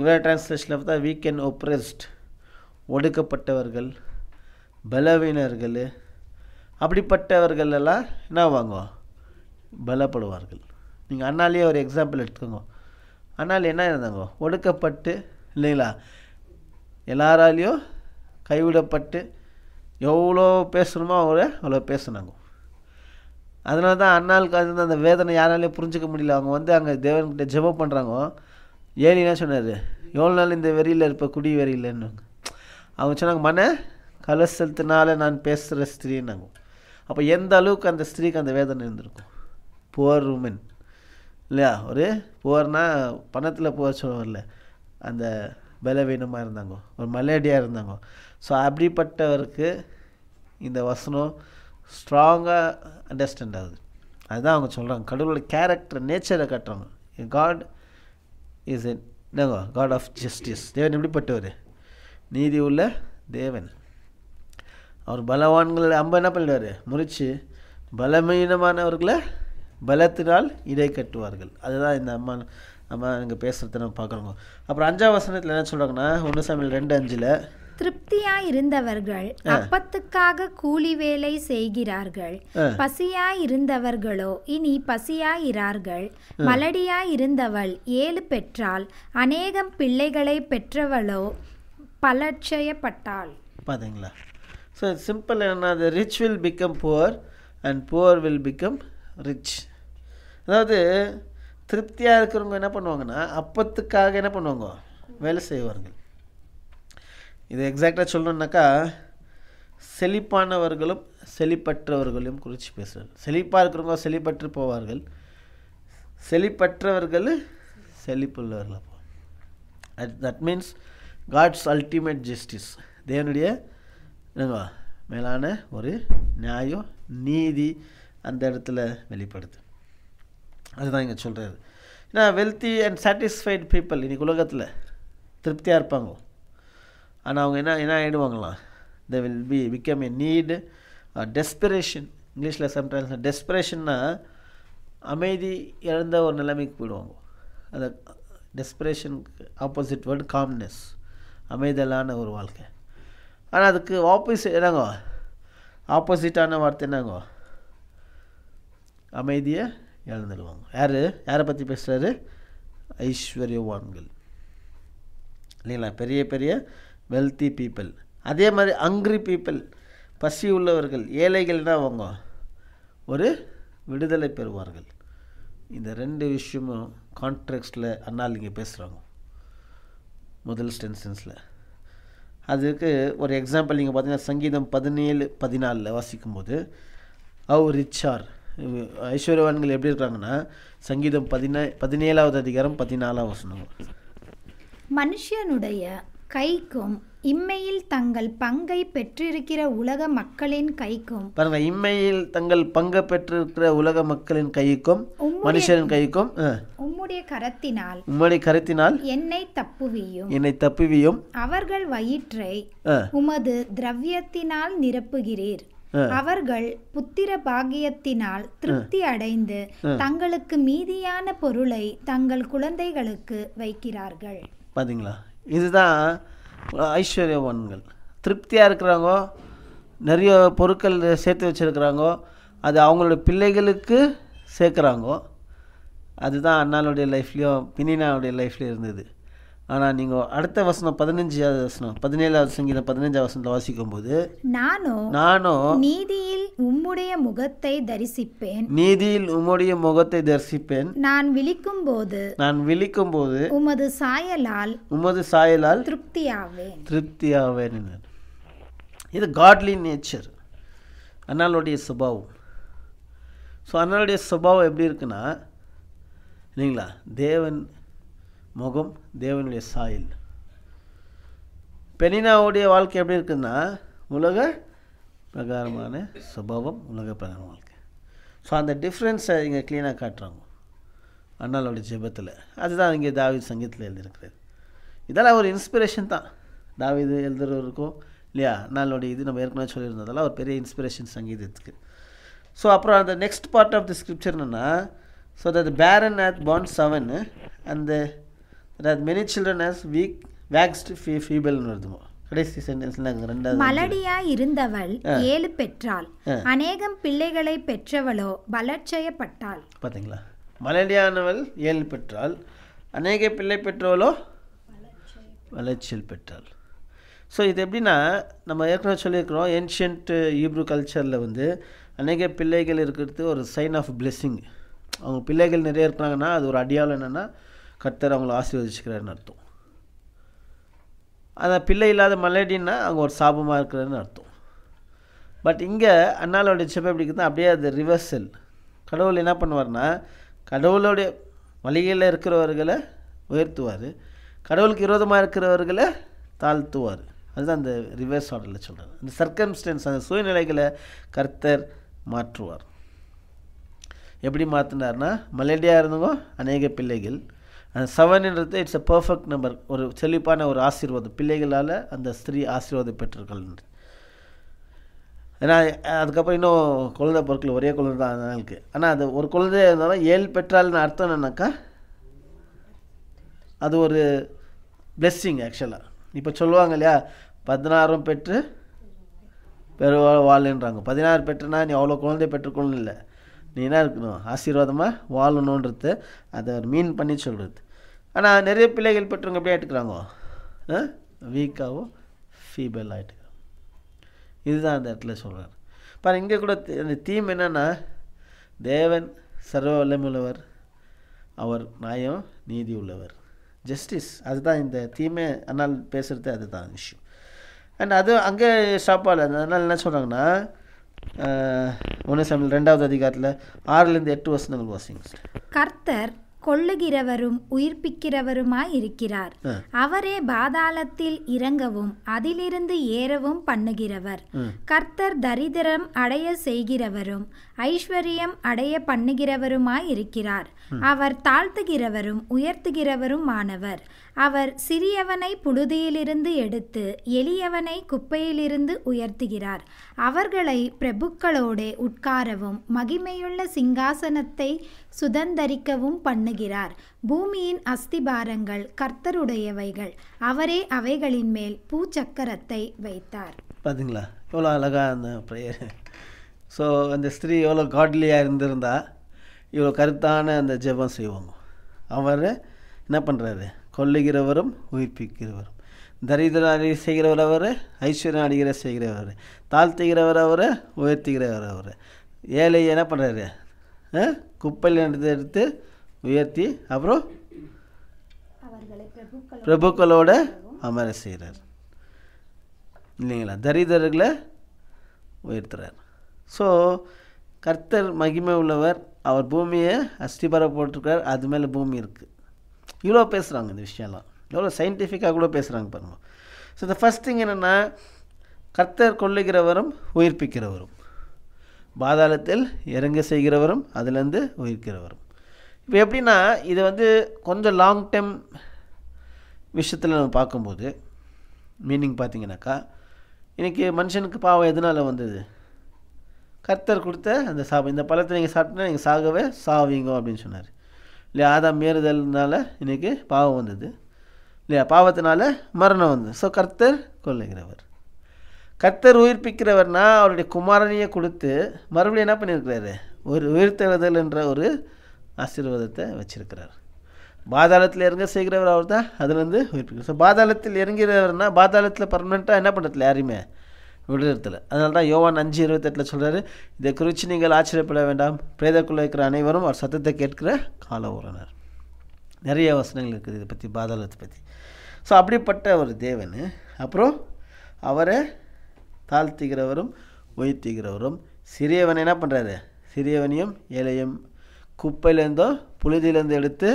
இவர டிரான்ஸ்லேஷனில் பார்த்தா வீக் அண்ட் ஒப்ரெஸ்ட் ஒடுக்கப்பட்டவர்கள் பலவீனர்கள் அப்படிப்பட்டவர்கள் எல்லாம் என்ன வாங்குவோம் பலப்படுவார்கள் நீங்கள் அண்ணாலேயே ஒரு எக்ஸாம்பிள் எடுத்துக்கோங்க அண்ணாலே என்ன இருந்தாங்க ஒடுக்கப்பட்டு இல்லைங்களா எல்லாராலேயும் கைவிடப்பட்டு எவ்வளோ பேசணுமோ அவங்கள அவ்வளோ பேசினாங்க அதனால தான் அண்ணாளுக்கு அது அந்த வேதனை யாராலையும் புரிஞ்சிக்க முடியல அவங்க வந்து அங்கே தேவன்கிட்ட ஜெபம் பண்ணுறாங்க ஏலி சொன்னார் எவ்வளோ நாள் இந்த வெறியில் இருப்ப குடி வெறியில்ன்னு அவங்க சொன்னாங்க மன கலசத்தினால நான் பேசுகிற ஸ்திரீனாங்க அப்போ எந்த அளவுக்கு அந்த ஸ்திரீக்கு அந்த வேதனை இருந்திருக்கும் புவர் உமன் இல்லையா ஒரு புவர்னால் பணத்தில் புவர் சொல்லுவார்ல அந்த பலவீனமாக இருந்தாங்க ஒரு மலேடியாக இருந்தாங்க ஸோ அப்படிப்பட்டவருக்கு இந்த வசனம் ஸ்ட்ராங்காக அண்டர்ஸ்டாண்ட் ஆகுது அதுதான் அவங்க சொல்கிறாங்க கடவுளோட கேரக்டர் நேச்சரை கட்டுறாங்க காட் இஸ் என்னங்க காட் ஆஃப் ஜஸ்டிஸ் தேவன் எப்படிப்பட்டவர் நீதி உள்ள தேவன் அவர் பலவான்களை அம்ப என்ன பண்ணிடுவார் முறித்து பலமீனமானவர்களை பலத்தினால் இடை கட்டுவார்கள் அதுதான் இந்த அம்மா நம்ம இங்கே பேசுகிறத நம்ம பார்க்குறோம் அப்புறம் அஞ்சாம் வசனத்தில் என்ன சொல்கிறாங்கன்னா ஒன்று சமையல் ரெண்டு அஞ்சில் திருப்தியாய் இருந்தவர்கள் அப்பத்துக்காக கூலி வேலை செய்கிறார்கள் பசியாய் இருந்தவர்களோ இனி பசியா இரார்கள் மலடியாய் இருந்தவள் ஏழு பெற்றால் அநேகம் பிள்ளைகளை பெற்றவளோ பலட்சயப்பட்டாள் பார்த்தீங்களா ஸோ சிம்பிள் என்ன rich will become poor and poor will become rich அதாவது திருப்தியாக இருக்கிறவங்க என்ன பண்ணுவாங்கன்னா அப்பத்துக்காக என்ன பண்ணுவாங்க வேலை செய்வார்கள் இது எக்ஸாக்டாக சொல்லணுன்னாக்கா செழிப்பானவர்களும் செழிப்பற்றவர்களையும் குறித்து பேசுகிறார் செழிப்பாக இருக்கிறவங்க செழிப்பற்று போவார்கள் செழிப்பற்றவர்கள் செழிப்புள்ளவர்கள் at that means God's ultimate justice தேவனுடைய மேலான ஒரு நியாயம் நீதி அந்த இடத்துல வெளிப்படுது அதுதான் இங்கே சொல்கிறாரு ஏன்னா வெல்த்தி அண்ட் சாட்டிஸ்ஃபைடு பீப்புள் இன்றைக்கி உலகத்தில் திருப்தியாக இருப்பாங்க ஆனால் அவங்க என்ன என்ன ஆகிடுவாங்களாம் they will be become a need desperation இங்கிலீஷில் சம்டைம்ஸ் டெஸ்பிரேஷன்னா அமைதி இழந்த ஒரு நிலைமைக்கு போயிடுவாங்க அந்த டெஸ்பிரேஷனுக்கு ஆப்போசிட் வேர்டு காம்னஸ் அமைதலான ஒரு வாழ்க்கை ஆனால் அதுக்கு ஆப்போசிட் என்னங்கோ ஆப்போசிட்டான வார்த்தை என்னங்கோ அமைதியை இழந்துடுவாங்க யார் யாரை பற்றி பேசுகிறாரு ஐஸ்வர்யவான்கள் இல்லைங்களா பெரிய பெரிய வெல்த்தி பீப்புள் அதே மாதிரி அங்க்ரி பீப்புள் பசி உள்ளவர்கள் ஏழைகள்னால் அவங்க ஒரு விடுதலை பெறுவார்கள் இந்த ரெண்டு விஷயமும் கான்ட்ராக்டில் அண்ணா இங்கே பேசுகிறாங்க முதல் ஸ்டென்சன்ஸில் அதுக்கு ஒரு எக்ஸாம்பிள் நீங்கள் பார்த்தீங்கன்னா சங்கீதம் பதினேழு பதினாலில் வாசிக்கும்போது அவ் ரிச்சார் ஐஸ்வர்யவான்கள் எப்படி இருக்காங்கன்னா சங்கீதம் பதினே பதினேழாவது அதிகாரம் பதினாலாம் வசனம் மனுஷனுடைய கைக்கும் இம்மையில் தங்கள் பங்கை பெற்றிருக்கிற உலக மக்களின் கைக்கும் பாருங்க இம்மையில் தங்கள் பங்கை பெற்றிருக்கிற உலக மக்களின் கைக்கும் மனுஷரின் கைக்கும் உம்முடைய கரத்தினால் உம்முடைய கரத்தினால் என்னை தப்புவியும் என்னை தப்புவியும் அவர்கள் வயிற்றை உமது திரவியத்தினால் நிரப்புகிறீர் அவர்கள் புத்திர பாகியத்தினால் திருப்தி அடைந்து தங்களுக்கு மீதியான பொருளை தங்கள் குழந்தைகளுக்கு வைக்கிறார்கள் பாத்தீங்களா இதுதான் ஐஸ்வர்யவான்கள் திருப்தியாக இருக்கிறாங்க நிறைய பொருட்கள் சேர்த்து வச்சுருக்கிறாங்க அது அவங்களோட பிள்ளைகளுக்கு சேர்க்குறாங்கோ அதுதான் அண்ணாளுடைய லைஃப்லேயும் பின்னினாவுடைய லைஃப்லேயும் இருந்தது ஆனால் நீங்கள் அடுத்த வசனம் பதினஞ்சாவது வசனம் பதினேழாவது சங்கீதம் பதினஞ்சாவது வசனத்தை போது நானும் நானும் நீதியில் உம்முடைய முகத்தை தரிசிப்பேன் நீதியில் உம்முடைய முகத்தை தரிசிப்பேன் நான் விழிக்கும் போது நான் விழிக்கும் போது உமது சாயலால் உமது சாயலால் திருப்தியாவேன் திருப்தியாவேன் இது காட்லி நேச்சர் அண்ணாளுடைய சுபாவம் ஸோ அண்ணாளுடைய சுபாவம் எப்படி இருக்குன்னா இல்லைங்களா தேவன் முகம் தேவனுடைய சாயல் பெனினாவுடைய வாழ்க்கை எப்படி இருக்குன்னா உலக பிரகாரமான சுபாவம் உலக பிரகார வாழ்க்கை ஸோ அந்த டிஃப்ரென்ஸை இங்கே க்ளீனாக காட்டுறாங்க அண்ணாலோட ஜெபத்தில் அதுதான் இங்கே தாவித் சங்கீதத்தில் எழுதியிருக்கிறது இதெல்லாம் ஒரு இன்ஸ்பிரேஷன் தான் தாவிது எழுதுறவருக்கும் இல்லையா அண்ணாலோடைய இது நம்ம ஏற்கனவே சொல்லியிருந்ததெல்லாம் ஒரு பெரிய இன்ஸ்பிரேஷன் சங்கீதத்துக்கு ஸோ அப்புறம் அந்த next part of the scripture என்னென்னா ஸோ தட் பேரன் அட் பாண்ட் செவன் அந்த அதாவது many children as weak waxed fee ஃபீபிள்னு வருதுமோ கடைசி சென்டென்ஸ்ல ரெண்டாவது மலடியா இருந்தவள் ஏழு பெற்றாள் அநேகம் பிள்ளைகளை பெற்றவளோ வளர்ச்சயப்பட்டாள் பார்த்தீங்களா மலடியானவள் ஏழு பெற்றாள் அநேக பிள்ளை பெற்றவளோ வளர்ச்சியில் பெற்றாள் ஸோ இது எப்படின்னா நம்ம ஏற்கனவே சொல்லியிருக்கிறோம் ஏன்ஷியன்ட் ஈப்ரூ கல்ச்சரில் வந்து அநேக பிள்ளைகள் இருக்கிறது ஒரு சைன் ஆஃப் பிளெஸ்ஸிங் அவங்க பிள்ளைகள் நிறைய இருக்கிறாங்கன்னா அது ஒரு அடியாளம் என்னென்னா கர்த்தர் அவங்கள ஆசீர்வதிச்சுக்கிறாருன்னு அர்த்தம் அதான் பிள்ளை இல்லாத மலேடின்னா அங்கே ஒரு சாபமாக இருக்கிறதுன்னு அர்த்தம் பட் இங்கே அண்ணாலோடைய செப்பை பிடிக்கிறது அப்படியே அது ரிவர்சல் கடவுள் என்ன பண்ணுவார்னா கடவுளுடைய வழிகளில் இருக்கிறவர்களை உயர்த்துவார் கடவுளுக்கு விரோதமாக இருக்கிறவர்களை தாழ்த்துவார் அதுதான் அந்த ரிவர்ஸ் ஆர்டரில் சொல்கிறார் அந்த சர்க்கம்ஸ்டன்ஸ் அந்த சூழ்நிலைகளை கர்த்தர் மாற்றுவார் எப்படி மாற்றினார்னா மலேடியாக இருந்தவங்க அநேக பிள்ளைகள் செவன்ன்றது இட்ஸ் அ பர்ஃபெக்ட் நம்பர் ஒரு செழிப்பான ஒரு ஆசீர்வாதம் பிள்ளைகளால் அந்த ஸ்திரீ ஆசீர்வாதம் பெற்றார்கள் ஏன்னா அதுக்கப்புறம் இன்னும் குழந்தை பொருட்கள் ஒரே குழந்தை தான் இருக்குது ஆனால் அது ஒரு குழந்தை இருந்தாலும் ஏழு பெற்றால்னு அர்த்தம் என்னன்னாக்கா அது ஒரு பிளெஸ்ஸிங் ஆக்சுவலாக இப்போ சொல்லுவாங்க இல்லையா பதினாறும் பெற்று வாழ்ன்றாங்க பதினாறு பெற்றுனா நீ அவ்வளோ குழந்தை பெற்றுக்கொள்ளணும் இல்லை நீ இருக்கணும் ஆசீர்வாதமாக வாழணுன்றது அதை ஒரு மீன் பண்ணி சொல்கிறது ஆனால் நிறைய பிள்ளைகள் பெற்றவங்க எப்படி ஆட்டுக்கிறாங்கோ வீக்காகவும் ஃபீபல் ஆகிட்டுக்கிறாங்க இதுதான் அந்த இடத்துல சொல்கிறார் பாரு இங்கே கூட அந்த தீம் என்னென்னா தேவன் சர்வ வல்லமுள்ளவர் அவர் நியாயம் நீதி உள்ளவர் ஜஸ்டிஸ் அதுதான் இந்த தீமே ஆனால் பேசுகிறது அதுதான் விஷயம் அண்ட் அது அங்கே ஸ்டாப் ஆகல அதனால் என்ன சொல்கிறாங்கன்னா ரெண்டாவது அதிகாரத்தில் ஆறுலேருந்து எட்டு வசனங்கள் வாசிங்க கர்த்தர் கொள்ளுகிறவரும் உயிர்ப்பிக்கிறவருமாய் இருக்கிறார் அவரே பாதாளத்தில் இறங்கவும் அதிலிருந்து ஏறவும் பண்ணுகிறவர் கர்த்தர் தரிதிரம் அடைய செய்கிறவரும் ஐஸ்வர்யம் அடைய பண்ணுகிறவருமாய் இருக்கிறார் அவர் தாழ்த்துகிறவரும் உயர்த்துகிறவருமானவர் அவர் சிறியவனை புழுதியிலிருந்து எடுத்து எளியவனை குப்பையிலிருந்து உயர்த்துகிறார் அவர்களை பிரபுக்களோடே உட்காரவும் மகிமையுள்ள சிங்காசனத்தை சுதந்தரிக்கவும் பண்ணுகிறார் பூமியின் அஸ்திபாரங்கள் கர்த்தருடையவைகள் அவரே அவைகளின் மேல் பூச்சக்கரத்தை வைத்தார் பார்த்தீங்களா எவ்வளோ அழகாக அந்த ஸோ அந்த ஸ்திரீ எவ்வளோ காட்லியாக இருந்திருந்தா இவ்வளோ கருத்தான அந்த ஜெபம் செய்வோம் அவர் என்ன பண்ணுறாரு கொள்ளுகிறவரும் உயிர்ப்பிக்கிறவரும் தரித்திராடி செய்கிறவர் அவர் ஐஸ்வர்யம் அடிகிற செய்கிறவர் தாழ்த்துகிறவர் அவர் உயர்த்துகிறவர் அவர் ஏழை என்ன பண்ணுறாரு குப்பையில் எடுத்து எடுத்து உயர்த்தி அப்புறம் பிரபுக்களோட அமர செய்கிறார் இல்லைங்களா தரிதர்களை உயர்த்துறார் ஸோ கர்த்தர் மகிமை உள்ளவர் அவர் பூமியை அஸ்திபர போட்டிருக்கார் அது மேலே பூமி இருக்குது இவ்வளோ பேசுகிறாங்க இந்த விஷயம்லாம் எவ்வளோ சயின்டிஃபிக்காக கூட பேசுகிறாங்க பாருங்கள் ஸோ இந்த ஃபஸ்ட் திங் என்னென்னா கர்த்தர் கொள்ளுகிறவரும் உயிர்ப்பிக்கிறவரும் பாதாளத்தில் இறங்க செய்கிறவரும் அதுலேருந்து உயிர்க்கிறவரும் இப்போ எப்படின்னா இதை வந்து கொஞ்சம் லாங் டைம் விஷயத்தில் நம்ம பார்க்கும்போது மீனிங் பார்த்தீங்கன்னாக்கா இன்றைக்கி மனுஷனுக்கு பாவம் எதனால் வந்தது கர்த்தர் கொடுத்த அந்த சாபம் இந்த பழத்தை நீங்கள் சாப்பிட்டோன்னா நீங்கள் சாகவே சாவீங்க அப்படின்னு சொன்னார் இல்லையா ஆதாம் மீறுதல்னால இன்றைக்கி பாவம் வந்தது இல்லையா பாவத்தினால மரணம் வந்தது ஸோ கர்த்தர் கொள்ளுகிறவர் கர்த்தர் உயிர்ப்பிக்கிறவர்னா அவருடைய குமாரனையே கொடுத்து மறுபடியும் என்ன பண்ணியிருக்கிறாரு ஒரு உயிர்த்தெழுதல் என்ற ஒரு ஆசீர்வாதத்தை வச்சிருக்கிறார் பாதாளத்தில் இறங்க செய்கிறவர் அவர் தான் அதுலேருந்து உயிர்ப்பிக்கிறார் ஸோ பாதாளத்தில் இறங்கிறவர்னா பாதாளத்தில் பர்மனெண்ட்டாக என்ன பண்ணுறதுல யாரையுமே விடுதத்தில் அதனால தான் யோவான் அஞ்சு இருபத்தெட்டில் சொல்கிறாரு இதை குறித்து நீங்கள் ஆச்சரியப்பட வேண்டாம் பிரேதக்குள்ள இருக்கிற அனைவரும் அவர் சத்தத்தை கேட்கிற கால உறவினர் நிறைய வசனங்கள் இருக்குது இதை பற்றி பாதாளத்தை பற்றி ஸோ அப்படிப்பட்ட ஒரு தேவன் அப்புறம் அவரை தாழ்த்துகிறவரும் உயர்த்துகிறவரும் சிறியவன் என்ன பண்ணுறாரு சிறியவனையும் ஏழையும் குப்பையிலேருந்தோ புழுதியிலேருந்து எடுத்து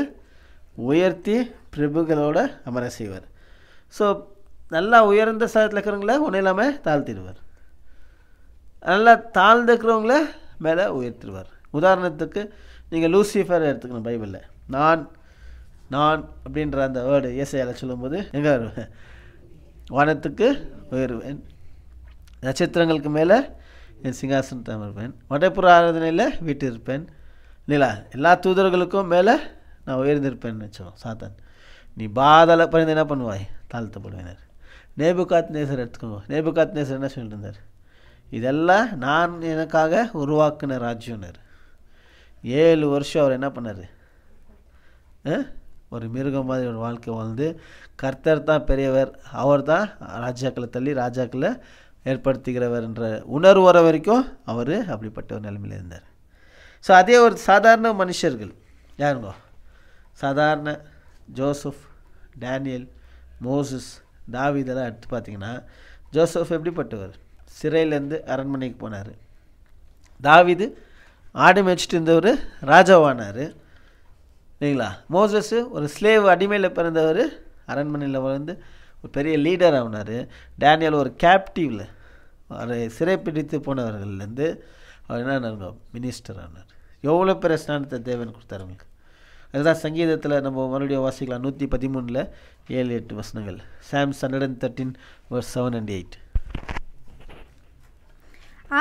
உயர்த்தி பிரபுகளோட அமர செய்வார் ஸோ நல்லா உயர்ந்த ஸ்தலத்தில் இருக்கிறவங்கள ஒன்றும் இல்லாமல் தாழ்த்திடுவார் நல்லா தாழ்ந்து இருக்கிறவங்கள மேலே உயர்த்திடுவார் உதாரணத்துக்கு நீங்கள் லூசிஃபர் எடுத்துக்கணும் பைபிளில் நான் நான் அப்படின்ற அந்த வேர்டு இயசையால் சொல்லும்போது எங்கே வருவேன் வானத்துக்கு உயர்வேன் நட்சத்திரங்களுக்கு மேலே என் சிங்காசனத்தை அமர்வேன் வடப்புற ஆராதனையில் வீட்டு இருப்பேன் நிலா எல்லா தூதர்களுக்கும் மேலே நான் உயர்ந்திருப்பேன்னு வச்சோம் சாத்தான் நீ பாதலை பரிந்து என்ன பண்ணுவாய் தாழ்த்தப்படுவினர் நேபுகாத் நேசர் எடுத்துக்கோங்க நேபுகாத் நேசர் என்ன சொல்லியிருந்தார் இதெல்லாம் நான் எனக்காக உருவாக்கின ராஜ்யம்னர் ஏழு வருஷம் அவர் என்ன பண்ணார் ஒரு மிருகம் மாதிரி ஒரு வாழ்க்கை வாழ்ந்து கர்த்தர் தான் பெரியவர் அவர் தான் ராஜாக்களை தள்ளி ராஜாக்களை ஏற்படுத்துகிறவர் என்ற உணர்வு வர வரைக்கும் அவர் அப்படிப்பட்ட ஒரு நிலைமையில் இருந்தார் ஸோ அதே ஒரு சாதாரண மனுஷர்கள் யாருங்கோ சாதாரண ஜோசப் டேனியல் மோசஸ் தாவிதெல்லாம் எடுத்து பார்த்தீங்கன்னா ஜோசப் எப்படிப்பட்டவர் சிறையிலேருந்து அரண்மனைக்கு போனார் தாவிது ஆடு மேய்ச்சிட்டு இருந்தவர் ராஜாவானார் இல்லைங்களா மோசஸ் ஒரு ஸ்லேவ் அடிமையில் பிறந்தவர் அரண்மனையில் வளர்ந்து ஒரு பெரிய லீடர் ஆகினார் டேனியல் ஒரு கேப்டிவில் அவரை சிறை பிடித்து போனவர்கள்லேருந்து அவர் என்ன மினிஸ்டர் ஆனார் எவ்வளோ பெரிய ஸ்நானத்தை தேவன் கொடுத்தார் அதுதான் சங்கீதத்தில் நம்ம மறுபடியும் வாசிக்கலாம் நூற்றி பதிமூணில் ஏழு எட்டு வசனங்கள் சாம்ஸ் ஹண்ட்ரட் அண்ட் தேர்ட்டின் ஒரு செவன் அண்ட் எயிட்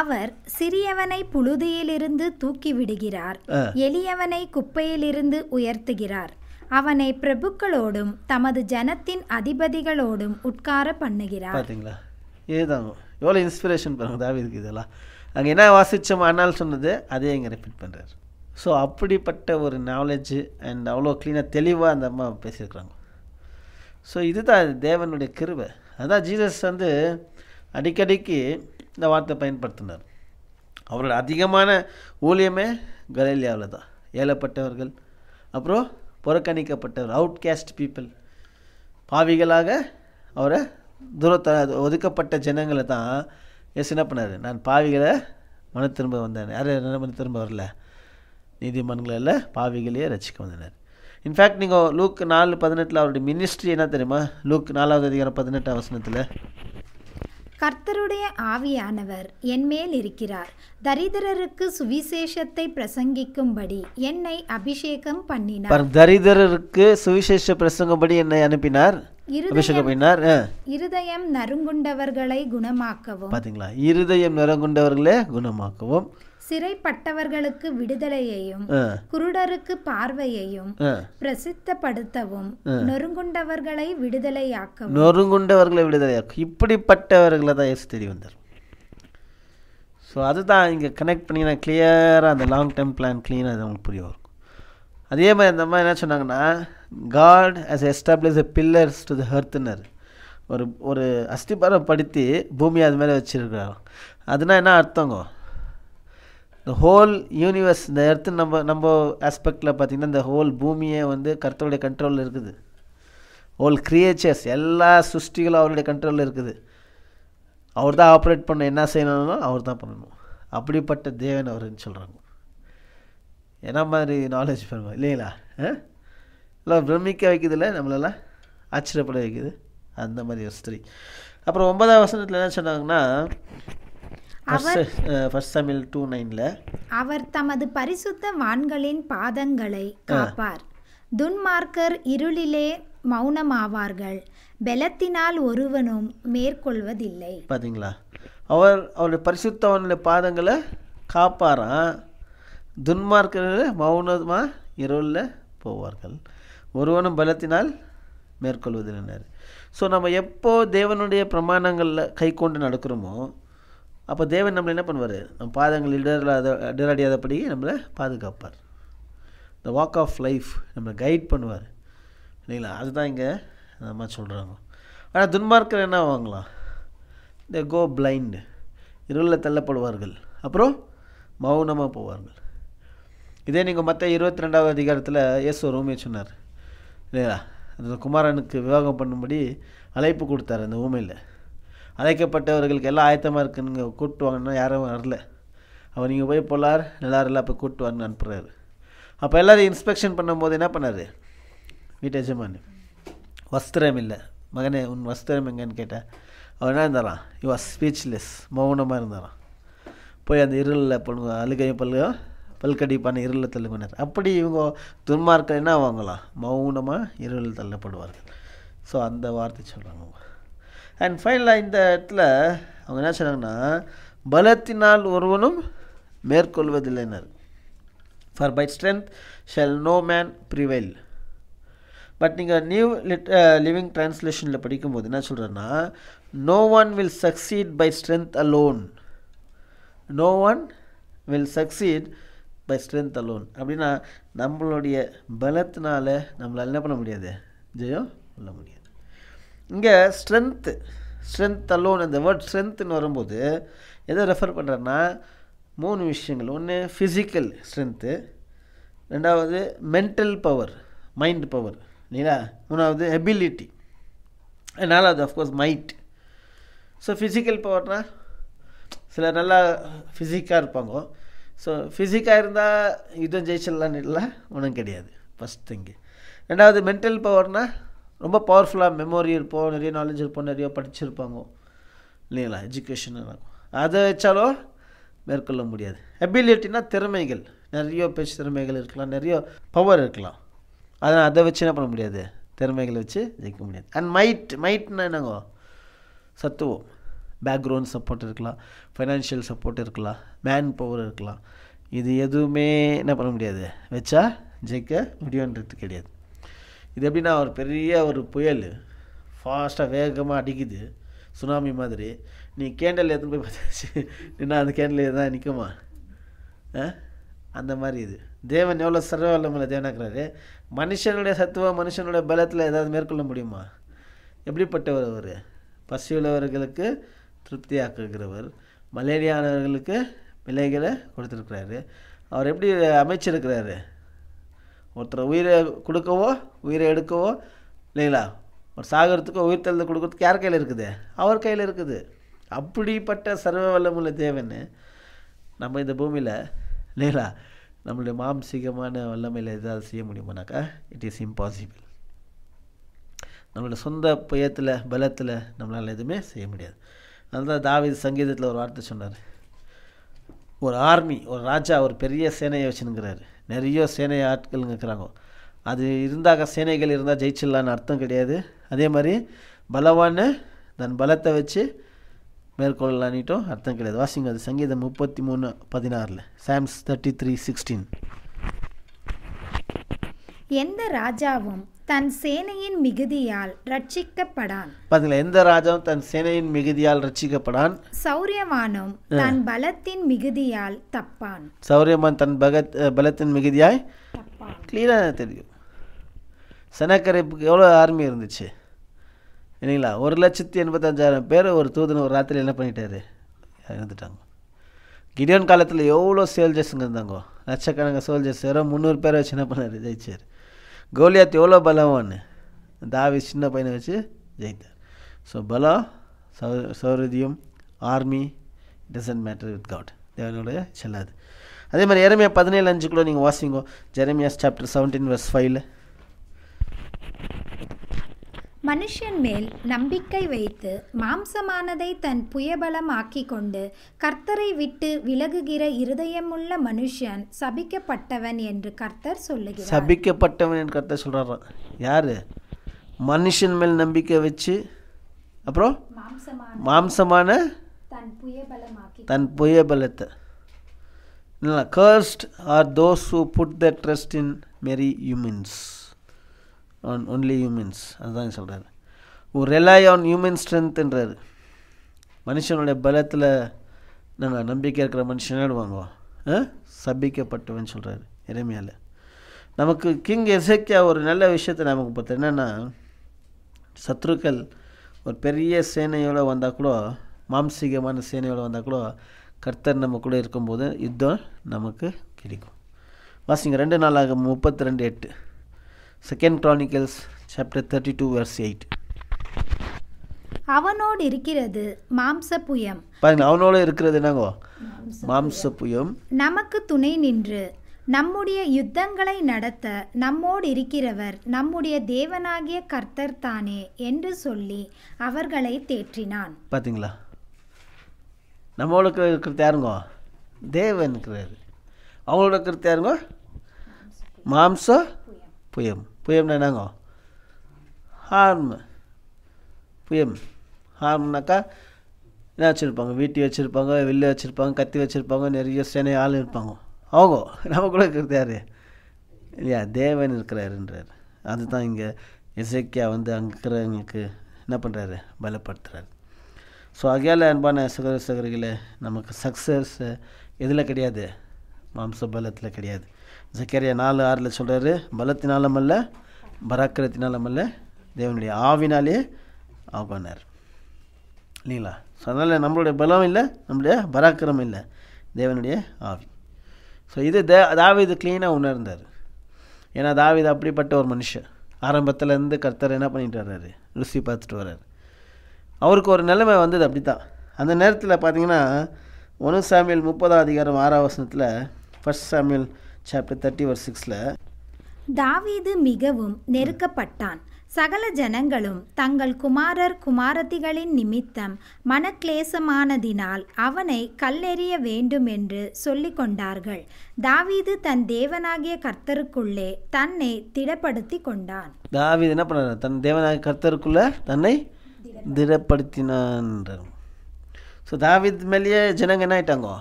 அவர் சிறியவனை புழுதியிலிருந்து தூக்கி விடுகிறார் எளியவனை குப்பையிலிருந்து உயர்த்துகிறார் அவனை பிரபுக்களோடும் தமது ஜனத்தின் அதிபதிகளோடும் உட்கார பண்ணுகிறார் பார்த்தீங்களா இதுதாங்க எவ்வளோ இன்ஸ்பிரேஷன் பாருங்க தாவி இருக்குது இதெல்லாம் அங்கே என்ன வாசித்தோம் ஆனால் சொன்னது அதே இங்கே ரிப்பீட் பண்ணுறாரு ஸோ அப்படிப்பட்ட ஒரு நாலேஜு அண்ட் அவ்வளோ க்ளீனாக தெளிவாக அந்த அம்மா பேசியிருக்கிறாங்க ஸோ இதுதான் தேவனுடைய கிருவை அதுதான் ஜீசஸ் வந்து அடிக்கடிக்கு இந்த வார்த்தை பயன்படுத்தினார் அவரோட அதிகமான ஊழியமே கலேலியாவில் தான் ஏழப்பட்டவர்கள் அப்புறம் புறக்கணிக்கப்பட்டவர் அவுட் கேஸ்ட் பீப்புள் பாவிகளாக அவரை தூரத்தை ஒதுக்கப்பட்ட ஜனங்களை தான் எஸ் என்ன பண்ணார் நான் பாவிகளை மன திரும்ப வந்தேன் யார் மன திரும்ப வரல நீதிமன்றங்களில் பாவிகளையே ரசிக்க வந்தனர் இன்ஃபேக்ட் நீங்கள் லூக் நாலு பதினெட்டில் அவருடைய மினிஸ்ட்ரி என்ன தெரியுமா லூக் நாலாவது அதிகாரம் பதினெட்டு அவசரத்தில் கர்த்தருடைய ஆவியானவர் என்மேல் இருக்கிறார் தரிதரருக்கு சுவிசேஷத்தை பிரசங்கிக்கும்படி என்னை அபிஷேகம் பண்ணினார் தரிதரருக்கு சுவிசேஷ பிரசங்கப்படி என்னை அனுப்பினார் இருதயம் நறுங்குண்டவர்களை குணமாக்கவும் பாத்தீங்களா இருதயம் நறுங்குண்டவர்களை குணமாக்கவும் சிறைப்பட்டவர்களுக்கு விடுதலையையும் குருடருக்கு பார்வையையும் பிரசித்தப்படுத்தவும் நொறுங்குண்டவர்களை விடுதலையாக்கவும் நொறுங்குண்டவர்களை விடுதலையாக்கும் இப்படிப்பட்டவர்களை தான் எஸ் தெரிய வந்தார் ஸோ அதுதான் இங்கே கனெக்ட் பண்ணிங்கன்னா கிளியராக அந்த லாங் டேர்ம் பிளான் கிளீனாக அது அவங்களுக்கு புரிய வரும் அதே மாதிரி அந்த மாதிரி என்ன சொன்னாங்கன்னா God has establish a pillars to the earth ஒரு ஒரு அஸ்திபாரம் படுத்தி பூமி அது மேலே வச்சுருக்கிறாங்க அதுனா என்ன அர்த்தங்க இந்த ஹோல் யூனிவர்ஸ் இந்த எர்த்து நம்ம நம்ம ஆஸ்பெக்டில் பார்த்திங்கன்னா இந்த ஹோல் பூமியே வந்து கர்த்தருடைய கண்ட்ரோலில் இருக்குது ஹோல் கிரியேச்சர்ஸ் எல்லா சுஷ்டிகளும் அவருடைய கண்ட்ரோலில் இருக்குது அவர் தான் ஆப்ரேட் பண்ண என்ன செய்யணும்னா அவர் தான் பண்ணணும் அப்படிப்பட்ட தேவன் அவர்னு சொல்கிறாங்க என்ன மாதிரி நாலேஜ் பண்ணுவோம் இல்லைங்களா இல்லை பிரமிக்க வைக்குது இல்லை நம்மளெல்லாம் ஆச்சரியப்பட வைக்கிது அந்த மாதிரி ஒரு ஸ்திரீ அப்புறம் ஒன்பதாம் வசனத்தில் என்ன சொன்னாங்கன்னா அவர் டூ uh, நைனில் அவர் தமது பரிசுத்த வான்களின் பாதங்களை காப்பார் துன்மார்க்கர் இருளிலே மௌனமாவார்கள் பலத்தினால் ஒருவனும் மேற்கொள்வதில்லை பாத்தீங்களா அவர் அவருடைய பரிசுத்தவனுடைய பாதங்களை காப்பாரா துன்மார்க்கர்கள் மௌனமாக இருளில் போவார்கள் ஒருவனும் பலத்தினால் மேற்கொள்வதில்லை ஸோ நம்ம எப்போ தேவனுடைய பிரமாணங்களில் கை கொண்டு நடக்கிறோமோ அப்போ தேவன் நம்மளை என்ன பண்ணுவார் நம் பாதங்கள் இடராத இடரடியாதபடி நம்மளை பாதுகாப்பார் இந்த வாக் ஆஃப் லைஃப் நம்மளை கைட் பண்ணுவார் இல்லைங்களா அதுதான் இங்கே மாதிரி சொல்கிறாங்க ஆனால் துன்மார்க்கர் என்ன ஆவாங்களாம் இந்த கோ பிளைண்டு இருளில் தள்ளப்படுவார்கள் அப்புறம் மௌனமாக போவார்கள் இதே நீங்கள் மற்ற இருபத்தி ரெண்டாவது அதிகாரத்தில் இயேசு ரூமே சொன்னார் இல்லையா அந்த குமாரனுக்கு விவாகம் பண்ணும்படி அழைப்பு கொடுத்தார் அந்த ஊமையில் அழைக்கப்பட்டவர்களுக்கு எல்லாம் ஆயத்தமாக இருக்குன்னு கூப்பிட்டு வாங்கன்னா யாரும் வரல அவர் நீங்கள் போய் போலார் இல்லை அப்போ கூப்பிட்டு வாங்க அனுப்புகிறாரு அப்போ எல்லோரும் இன்ஸ்பெக்ஷன் பண்ணும்போது என்ன பண்ணார் வீட்டு எஜமான் வஸ்திரம் இல்லை மகனே உன் வஸ்திரம் எங்கன்னு கேட்டேன் அவர் என்ன இருந்தாராம் யூ ஆர் ஸ்பீச்லெஸ் மௌனமாக இருந்தாராம் போய் அந்த இருளில் பொழுங்க அழுகையும் பல்கோ பல்கடிப்பான இருளில் தள்ளுவினர் அப்படி இவங்க துன்மார்க்கள் என்ன வாங்கலாம் மௌனமாக இருளில் தள்ளப்படுவார்கள் ஸோ அந்த வார்த்தை சொல்கிறாங்க அண்ட் ஃபைனலாக இந்த இடத்துல அவங்க என்ன சொன்னாங்கன்னா பலத்தினால் ஒருவனும் மேற்கொள்வதில்லைனர் for by strength shall no man prevail but நீங்கள் நியூ லிட் லிவிங் டிரான்ஸ்லேஷனில் படிக்கும்போது என்ன சொல்கிறேன்னா no one will succeed by strength alone no one will succeed by strength alone அப்படின்னா நம்மளுடைய பலத்தினால நம்மளால் என்ன பண்ண முடியாது ஜெயம் பண்ண முடியாது இங்கே ஸ்ட்ரென்த்து ஸ்ட்ரென்த் அலோன் இந்த வேர்ட் ஸ்ட்ரென்த்துன்னு வரும்போது எதை ரெஃபர் பண்ணுறேன்னா மூணு விஷயங்கள் ஒன்று ஃபிசிக்கல் ஸ்ட்ரென்த்து ரெண்டாவது மென்டல் பவர் மைண்ட் பவர் இல்லைங்களா மூணாவது எபிலிட்டி நாலாவது அஃப்கோர்ஸ் மைட் ஸோ ஃபிசிக்கல் பவர்னால் சில நல்லா ஃபிசிக்காக இருப்பாங்க ஸோ ஃபிசிக்காக இருந்தால் யுத்தம் ஜெயிச்சிடலான்னு இல்லை ஒன்றும் கிடையாது ஃபஸ்ட் திங்கு ரெண்டாவது மென்டல் பவர்னால் ரொம்ப பவர்ஃபுல்லாக மெமோரி இருப்போம் நிறைய நாலேஜ் இருப்போம் நிறைய படிச்சிருப்பாங்க இல்லைங்களா எஜுகேஷன் இருக்கும் அதை வச்சாலும் மேற்கொள்ள முடியாது அபிலிட்டினா திறமைகள் நிறைய பேச்சு திறமைகள் இருக்கலாம் நிறைய பவர் இருக்கலாம் அதனால் அதை வச்சு என்ன பண்ண முடியாது திறமைகளை வச்சு ஜெயிக்க முடியாது அண்ட் மைட் மைட்னா என்னங்க சத்துவம் பேக்ரவுண்ட் சப்போர்ட் இருக்கலாம் ஃபைனான்ஷியல் சப்போர்ட் இருக்கலாம் மேன் பவர் இருக்கலாம் இது எதுவுமே என்ன பண்ண முடியாது வச்சா ஜெயிக்க முடியுன்றது கிடையாது இது எப்படின்னா ஒரு பெரிய ஒரு புயல் ஃபாஸ்ட்டாக வேகமாக அடிக்குது சுனாமி மாதிரி நீ கேண்டல் எடுத்துன்னு போய் பார்த்தாச்சு நின்னா அந்த கேண்டல் தான் நிற்குமா அந்த மாதிரி இது தேவன் எவ்வளோ சர்வவல்லமில்ல தேவனாக்குறாரு மனுஷனுடைய சத்துவம் மனுஷனுடைய பலத்தில் ஏதாவது மேற்கொள்ள முடியுமா எப்படிப்பட்டவர் அவர் பசியுள்ளவர்களுக்கு திருப்தியாக்குகிறவர் மலேரியானவர்களுக்கு விலைகளை கொடுத்துருக்குறாரு அவர் எப்படி அமைச்சிருக்கிறாரு ஒருத்தர் உயிரை கொடுக்கவோ உயிரை எடுக்கவோ இல்லைங்களா ஒரு சாகரத்துக்கோ உயிர் தழுத கொடுக்கறதுக்கு யார் கையில் இருக்குது அவர் கையில் இருக்குது அப்படிப்பட்ட சர்வ வல்லமுள்ள தேவன் நம்ம இந்த பூமியில் இல்லைங்களா நம்மளுடைய மாம்சீகமான வல்லமையில் எதாவது செய்ய முடியுமானாக்கா இட் இஸ் இம்பாசிபிள் நம்மளுடைய சொந்த புயத்தில் பலத்தில் நம்மளால் எதுவுமே செய்ய முடியாது அதனால் தாவித சங்கீதத்தில் ஒரு வார்த்தை சொன்னார் ஒரு ஆர்மி ஒரு ராஜா ஒரு பெரிய சேனையை வச்சுனுங்கிறாரு நிறைய சேனை ஆட்கள் இருக்கிறாங்க அது இருந்தாக சேனைகள் இருந்தால் ஜெயிச்சிடலான்னு அர்த்தம் கிடையாது அதே மாதிரி பலவான தன் பலத்தை வச்சு மேற்கொள்ளலான்னிட்டும் அர்த்தம் கிடையாது வாசிங்க அது சங்கீதம் முப்பத்தி மூணு பதினாறில் சாம்ஸ் தேர்ட்டி த்ரீ சிக்ஸ்டீன் எந்த ராஜாவும் தன் சேனையின் மிகுதியால் ரட்சிக்கப்படான் பாத்தீங்க எந்த ராஜாவும் தன் சேனையின் மிகுதியால் ரட்சிக்கப்படான் சௌரியமானும் தன் பலத்தின் மிகுதியால் தப்பான் சௌரியமான் தன் பகத் பலத்தின் மிகுதியாய் கிளீனாக தெரியும் செனக்கரைப்புக்கு எவ்வளோ ஆர்மி இருந்துச்சு இல்லைங்களா ஒரு லட்சத்தி எண்பத்தஞ்சாயிரம் பேர் ஒரு தூதன் ஒரு ராத்திரி என்ன பண்ணிட்டாரு இறந்துட்டாங்க கிடியோன் காலத்தில் எவ்வளோ சோல்ஜர்ஸுங்க இருந்தாங்க லட்சக்கணக்கான சோல்ஜர்ஸ் யாரோ முந்நூறு பேரை வச்சு என்ன பண்ணார் ஜெயிச்சார் கோலியாத் எவ்வளோ பலவான்னு தாவி சின்ன பையனை வச்சு ஜெயித்தார் ஸோ பலம் சௌ சௌரதியம் army doesn't matter with God தேவனுடைய செல்லாது அதே மாதிரி இறமையா பதினேழு அஞ்சு அஞ்சுக்குள்ளே நீங்கள் வாசிங்கோ ஜெரமியாஸ் சாப்டர் செவன்டீன் வர்ஸ் ஃபைவ்ல மனுஷன் மேல் நம்பிக்கை வைத்து மாம்சமானதை தன் புயபலமாக்கி கொண்டு கர்த்தரை விட்டு விலகுகிற இருதயமுள்ள மனுஷன் சபிக்கப்பட்டவன் என்று கர்த்தர் சொல்லுகிறார் சபிக்கப்பட்டவன் என்று கர்த்தர் சொல்கிறார் யார் மனுஷன் மேல் நம்பிக்கை வச்சு அப்புறம் மாம்சமான தன் தன் புயபலத்தை cursed are those who put the trust in mere humans on only humans அதுதான் சொல்கிறாரு உ ரெலை ஆன் ஹியூமன் ஸ்ட்ரென்த்ன்றாரு மனுஷனுடைய பலத்தில் நாங்கள் நம்பிக்கை இருக்கிற மனுஷனாடுவாங்க சபிக்கப்பட்டவன் சொல்கிறாரு இறைமையால் நமக்கு கிங் எசேக்கியா ஒரு நல்ல விஷயத்தை நமக்கு பார்த்தோம் என்னென்னா சத்ருக்கள் ஒரு பெரிய சேனையோடு வந்தால் கூட மாம்சீகமான சேனையோடு வந்தால் கூட கர்த்தர் நம்ம கூட இருக்கும்போது யுத்தம் நமக்கு கிடைக்கும் வாசிங்க ரெண்டு நாளாக முப்பத்தி ரெண்டு எட்டு second Chronicles chapter thirty two verse eight அவனோடு இருக்கிறது மாம்ச புயம் பாருங்க அவனோட இருக்கிறது என்னங்கோ மாம்ச புயம் நமக்கு துணை நின்று நம்முடைய யுத்தங்களை நடத்த நம்மோடு இருக்கிறவர் நம்முடைய தேவனாகிய கர்த்தர் தானே என்று சொல்லி அவர்களை தேற்றினான் பார்த்தீங்களா நம்மளுக்கு இருக்கிறது யாருங்க தேவன் இருக்கிறாரு அவங்களோட இருக்கிறது யாருங்க மாம்ச புயம் புயம்னா என்னங்க ஹார்மு புயம் ஹார்ம்னாக்கா என்ன வச்சுருப்பாங்க வீட்டி வச்சுருப்பாங்க வில்லு வச்சுருப்பாங்க கத்தி வச்சுருப்பாங்க நிறைய சேனை ஆள் இருப்பாங்க அவங்க நம்ம கூட இருக்கிறது யார் இல்லையா தேவன் இருக்கிறாருன்றார் அதுதான் இங்கே இசைக்கியா வந்து அங்கே இருக்கிறவங்களுக்கு என்ன பண்ணுறாரு பலப்படுத்துகிறார் ஸோ அகையால் அன்பான சகோதர சகோதரிகளே நமக்கு சக்ஸஸ் எதில் கிடையாது மாம்ச பலத்தில் கிடையாது ஜக்கரியா நாலு ஆறில் சொல்கிறாரு பலத்தினாலும் அல்ல பராக்கிரத்தினாலும் அல்ல தேவனுடைய ஆவினாலே ஆவானார் இல்லைங்களா ஸோ அதனால் நம்மளுடைய பலம் இல்லை நம்மளுடைய பராக்கிரமம் இல்லை தேவனுடைய ஆவி ஸோ இது தே இது க்ளீனாக உணர்ந்தார் ஏன்னா இது அப்படிப்பட்ட ஒரு மனுஷன் ஆரம்பத்துலேருந்து கர்த்தர் என்ன பண்ணிட்டு வர்றாரு ருசி பார்த்துட்டு வர்றாரு அவருக்கு ஒரு நிலைமை வந்தது அப்படி தான் அந்த நேரத்தில் பார்த்தீங்கன்னா ஒன்று சாமியல் முப்பதாம் அதிகாரம் ஆறாம் வசனத்தில் ஃபஸ்ட் சாமியல் சாப்டர் தேர்ட்டி ஒரு சிக்ஸில் தாவீது மிகவும் நெருக்கப்பட்டான் சகல ஜனங்களும் தங்கள் குமாரர் குமாரதிகளின் நிமித்தம் மனக்லேசமானதினால் அவனை கல்லெறிய வேண்டும் என்று சொல்லிக் கொண்டார்கள் தாவீது தன் தேவனாகிய கர்த்தருக்குள்ளே தன்னை திடப்படுத்தி கொண்டான் தாவீது என்ன பண்ண தன் தேவனாகிய கர்த்தருக்குள்ளே தன்னை திடப்படுத்தினான் ஸோ தாவீது மேலேயே ஜனங்க என்ன ஆயிட்டாங்கோ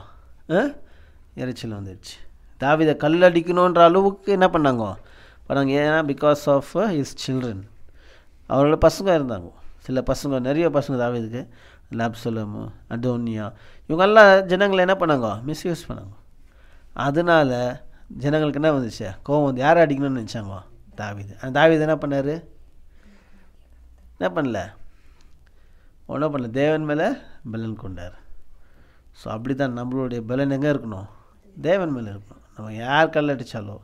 எரிச்சல் வந்துடுச்சு தாவிதை கல் அடிக்கணுன்ற அளவுக்கு என்ன பண்ணாங்க பண்ணாங்க ஏன்னா பிகாஸ் ஆஃப் ஹிஸ் சில்ட்ரன் அவரோட பசங்க இருந்தாங்க சில பசங்க நிறைய பசங்க தாவிதுக்கு லாப்சலம் அடோனியா இவங்கெல்லாம் ஜனங்களை என்ன பண்ணாங்க மிஸ்யூஸ் பண்ணாங்க அதனால் ஜனங்களுக்கு என்ன வந்துச்சு கோவம் வந்து யாரை அடிக்கணும்னு நினச்சாங்க தாவிது அந்த தாவிது என்ன பண்ணார் என்ன பண்ணல ஒன்றும் பண்ணல தேவன் மேலே பலன் கொண்டார் ஸோ அப்படி தான் நம்மளுடைய பலன் எங்கே இருக்கணும் தேவன் மேலே இருக்கணும் அவன் யார் கல் அடித்தாலோ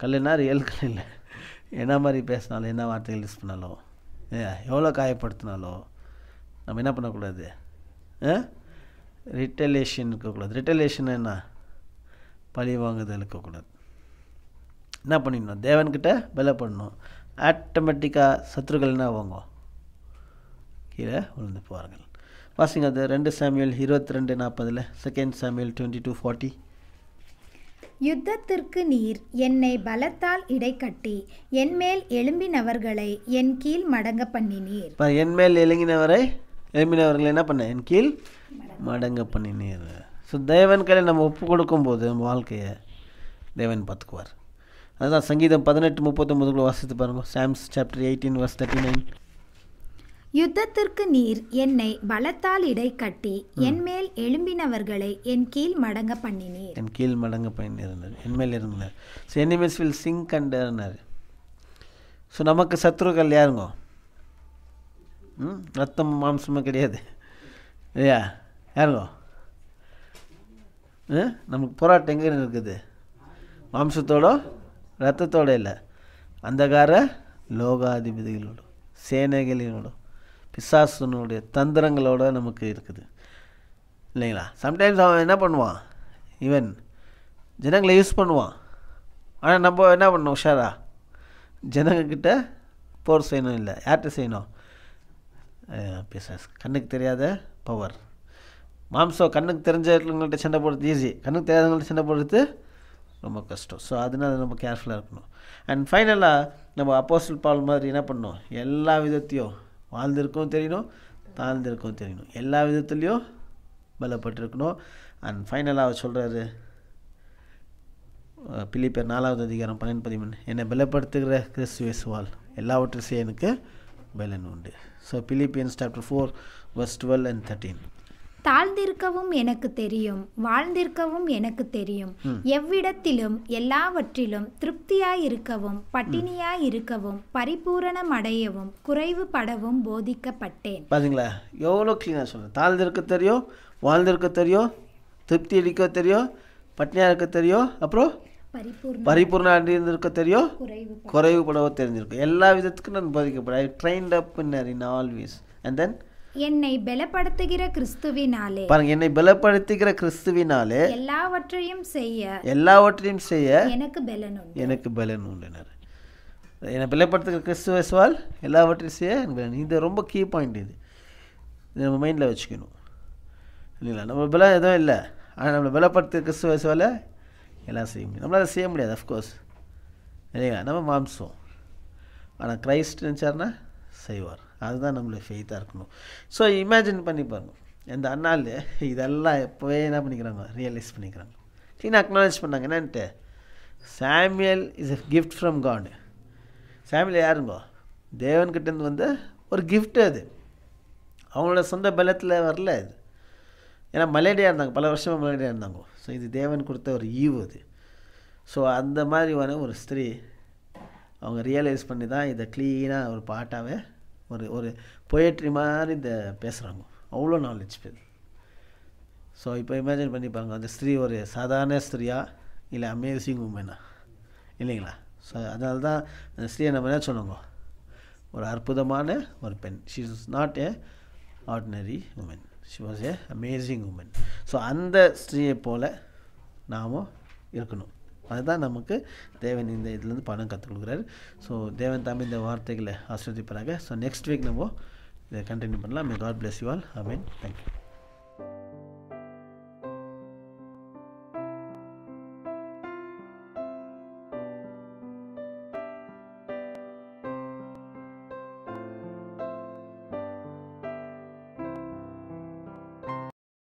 கல்லுனா ரியல் கல் இல்லை என்ன மாதிரி பேசினாலும் என்ன வார்த்தைகள் யூஸ் பண்ணாலோ எவ்வளோ காயப்படுத்தினாலோ நம்ம என்ன பண்ணக்கூடாது ரிட்டலேஷன் இருக்கக்கூடாது ரிட்டலேஷன் என்ன பழி வாங்குதல் இருக்கக்கூடாது என்ன பண்ணிடணும் தேவன்கிட்ட பண்ணணும் ஆட்டோமேட்டிக்காக சத்துருக்கள் என்ன வாங்கும் கீழே விழுந்து போவார்கள் பாசிங்க அது ரெண்டு சாமியல் இருபத்தி ரெண்டு நாற்பதில் செகண்ட் சாமியல் டுவெண்ட்டி டூ ஃபார்ட்டி யுத்தத்திற்கு நீர் என்னை பலத்தால் இடைக்கட்டி மேல் எழும்பினவர்களை என் கீழ் மடங்க பண்ணினீர் என் மேல் எழுங்கினவரை எழும்பினவர்களை என்ன பண்ண என் கீழ் மடங்க பண்ணினீர் ஸோ தேவன் கையில் நம்ம ஒப்பு போது நம்ம வாழ்க்கையை தேவன் பார்த்துக்குவார் அதுதான் சங்கீதம் பதினெட்டு முப்பத்தொம்பதுக்குள்ள வாசித்து பாருங்க Psalms chapter eighteen verse thirty nine யுத்தத்திற்கு நீர் என்னை பலத்தால் இடை கட்டி என் மேல் எழும்பினவர்களை என் கீழ் மடங்க பண்ணினீர் என் கீழ் மடங்க என் மேல் இருந்தார் ஸோ எனிமேஸ் வில் சிங் கண்டார் ஸோ நமக்கு சத்ருக்கள் யாருங்கோ ம் ரத்தம் மாம்சமும் கிடையாது இல்லையா யாருங்கோ நமக்கு போராட்டம் எங்கே இருக்குது மாம்சத்தோட ரத்தத்தோட இல்லை அந்தகார லோகாதிபதிகளோடும் சேனைகளினோடும் பிசாசனுடைய தந்திரங்களோடு நமக்கு இருக்குது இல்லைங்களா சம்டைம்ஸ் அவன் என்ன பண்ணுவான் ஈவன் ஜனங்களை யூஸ் பண்ணுவான் ஆனால் நம்ம என்ன பண்ணணும் உஷாரா ஜனங்கக்கிட்ட போர் செய்யணும் இல்லை யார்கிட்ட செய்யணும் பிசாஸ் கண்ணுக்கு தெரியாத பவர் மாம்சம் கண்ணுக்கு தெரிஞ்சவங்கள்ட்ட சண்டை போடுறது ஈஸி கண்ணுக்கு தெரியாதவங்கள்ட்ட சண்டை போடுறது ரொம்ப கஷ்டம் ஸோ அதனால் நம்ம கேர்ஃபுல்லாக இருக்கணும் அண்ட் ஃபைனலாக நம்ம அப்போஸ்டல் பால் மாதிரி என்ன பண்ணணும் எல்லா விதத்தையும் வாழ்ந்திருக்கவும் தெரியணும் தாழ்ந்திருக்கவும் தெரியணும் எல்லா விதத்துலேயும் பலப்பட்டிருக்கணும் அண்ட் ஃபைனலாக அவர் சொல்கிறாரு பிள்ளைப்பேர் நாலாவது அதிகாரம் பன்னெண்டு பதிமூணு என்னை பலப்படுத்துகிற கிறிஸ்துவே சுவால் எல்லாவற்றையும் எனக்கு பலன் உண்டு so Philippians chapter four verse twelve and thirteen தாழ்ந்திருக்கவும் எனக்கு தெரியும் வாழ்ந்திருக்கவும் எனக்கு தெரியும் எவ்விடத்திலும் எல்லாவற்றிலும் திருப்தியாய் இருக்கவும் பட்டினியாய் இருக்கவும் பரிபூரணம் அடையவும் குறைவு படவும் போதிக்கப்பட்டேன் பாத்தீங்களா எவ்வளோ கிளீனாக சொல்லுங்க தாழ்ந்திருக்க தெரியும் வாழ்ந்திருக்க தெரியும் திருப்தி அளிக்க தெரியும் பட்டினியாக இருக்க தெரியும் அப்புறம் பரிபூர்ண அடைந்திருக்க தெரியும் குறைவு படவும் தெரிஞ்சிருக்கும் எல்லா விதத்துக்கும் நான் போதிக்கப்படும் I trained up in always and then என்னை பலப்படுத்துகிற கிறிஸ்துவினாலே பாருங்க என்னை பலப்படுத்துகிற கிறிஸ்துவினாலே எல்லாவற்றையும் செய்ய எல்லாவற்றையும் செய்ய எனக்கு பலன் எனக்கு பலன் உண்டுனர் என்னை பலப்படுத்துகிற சுவால் எல்லாவற்றையும் செய்ய பலன் இது ரொம்ப கீ பாயிண்ட் இது இது நம்ம மைண்டில் வச்சுக்கணும் இல்லைங்களா நம்ம பலம் எதுவும் இல்லை ஆனால் நம்மளை பலப்படுத்துகிற கிறிஸ்துவஸ்வால் எல்லாம் செய்ய முடியும் நம்மளால் செய்ய முடியாது அஃப்கோர்ஸ் இல்லைங்களா நம்ம மாம்சம் ஆனால் கிரைஸ்ட் நினச்சார்னா செய்வார் அதுதான் நம்மளுக்கு ஃபெய்த்தாக இருக்கணும் ஸோ இமேஜின் பண்ணி பாருங்கள் இந்த அண்ணால் இதெல்லாம் எப்போவே என்ன பண்ணிக்கிறாங்க ரியலைஸ் பண்ணிக்கிறாங்க கிளீன் அக்னாலேஜ் பண்ணாங்க என்னன்ட்டு சாமியல் இஸ் எ கிஃப்ட் ஃப்ரம் காடு சாமியல் யாருங்கோ தேவன்கிட்டேருந்து வந்து ஒரு கிஃப்ட்டு அது அவங்களோட சொந்த பலத்தில் வரல அது ஏன்னா மலேரியா இருந்தாங்க பல வருஷமாக மலேரியா இருந்தாங்க ஸோ இது தேவன் கொடுத்த ஒரு ஈவு அது ஸோ அந்த மாதிரி வர ஒரு ஸ்திரீ அவங்க ரியலைஸ் பண்ணி தான் இதை க்ளீனாக ஒரு பாட்டாகவே ஒரு ஒரு பொயட்ரி மாதிரி இந்த பேசுகிறாங்க அவ்வளோ நாலேஜ் பேர் ஸோ இப்போ இமேஜின் பண்ணி பாருங்கள் அந்த ஸ்திரீ ஒரு சாதாரண ஸ்திரியா இல்லை அமேசிங் உமனா இல்லைங்களா ஸோ அதனால தான் அந்த ஸ்திரீயை நம்ம என்ன சொல்லுங்க ஒரு அற்புதமான ஒரு பெண் she is not a ordinary woman she was a amazing woman so அந்த ஸ்திரீயை போல் நாமும் இருக்கணும் அதுதான் நமக்கு தேவன் இந்த இதுலேருந்து பணம் கற்றுக் கொடுக்குறாரு ஸோ தேவன் தாமே இந்த வார்த்தைகளை ஆஸ்வதிப்பாங்க ஸோ நெக்ஸ்ட் வீக் நம்ம இதை கண்டினியூ பண்ணலாம் may God bless you all I mean thank you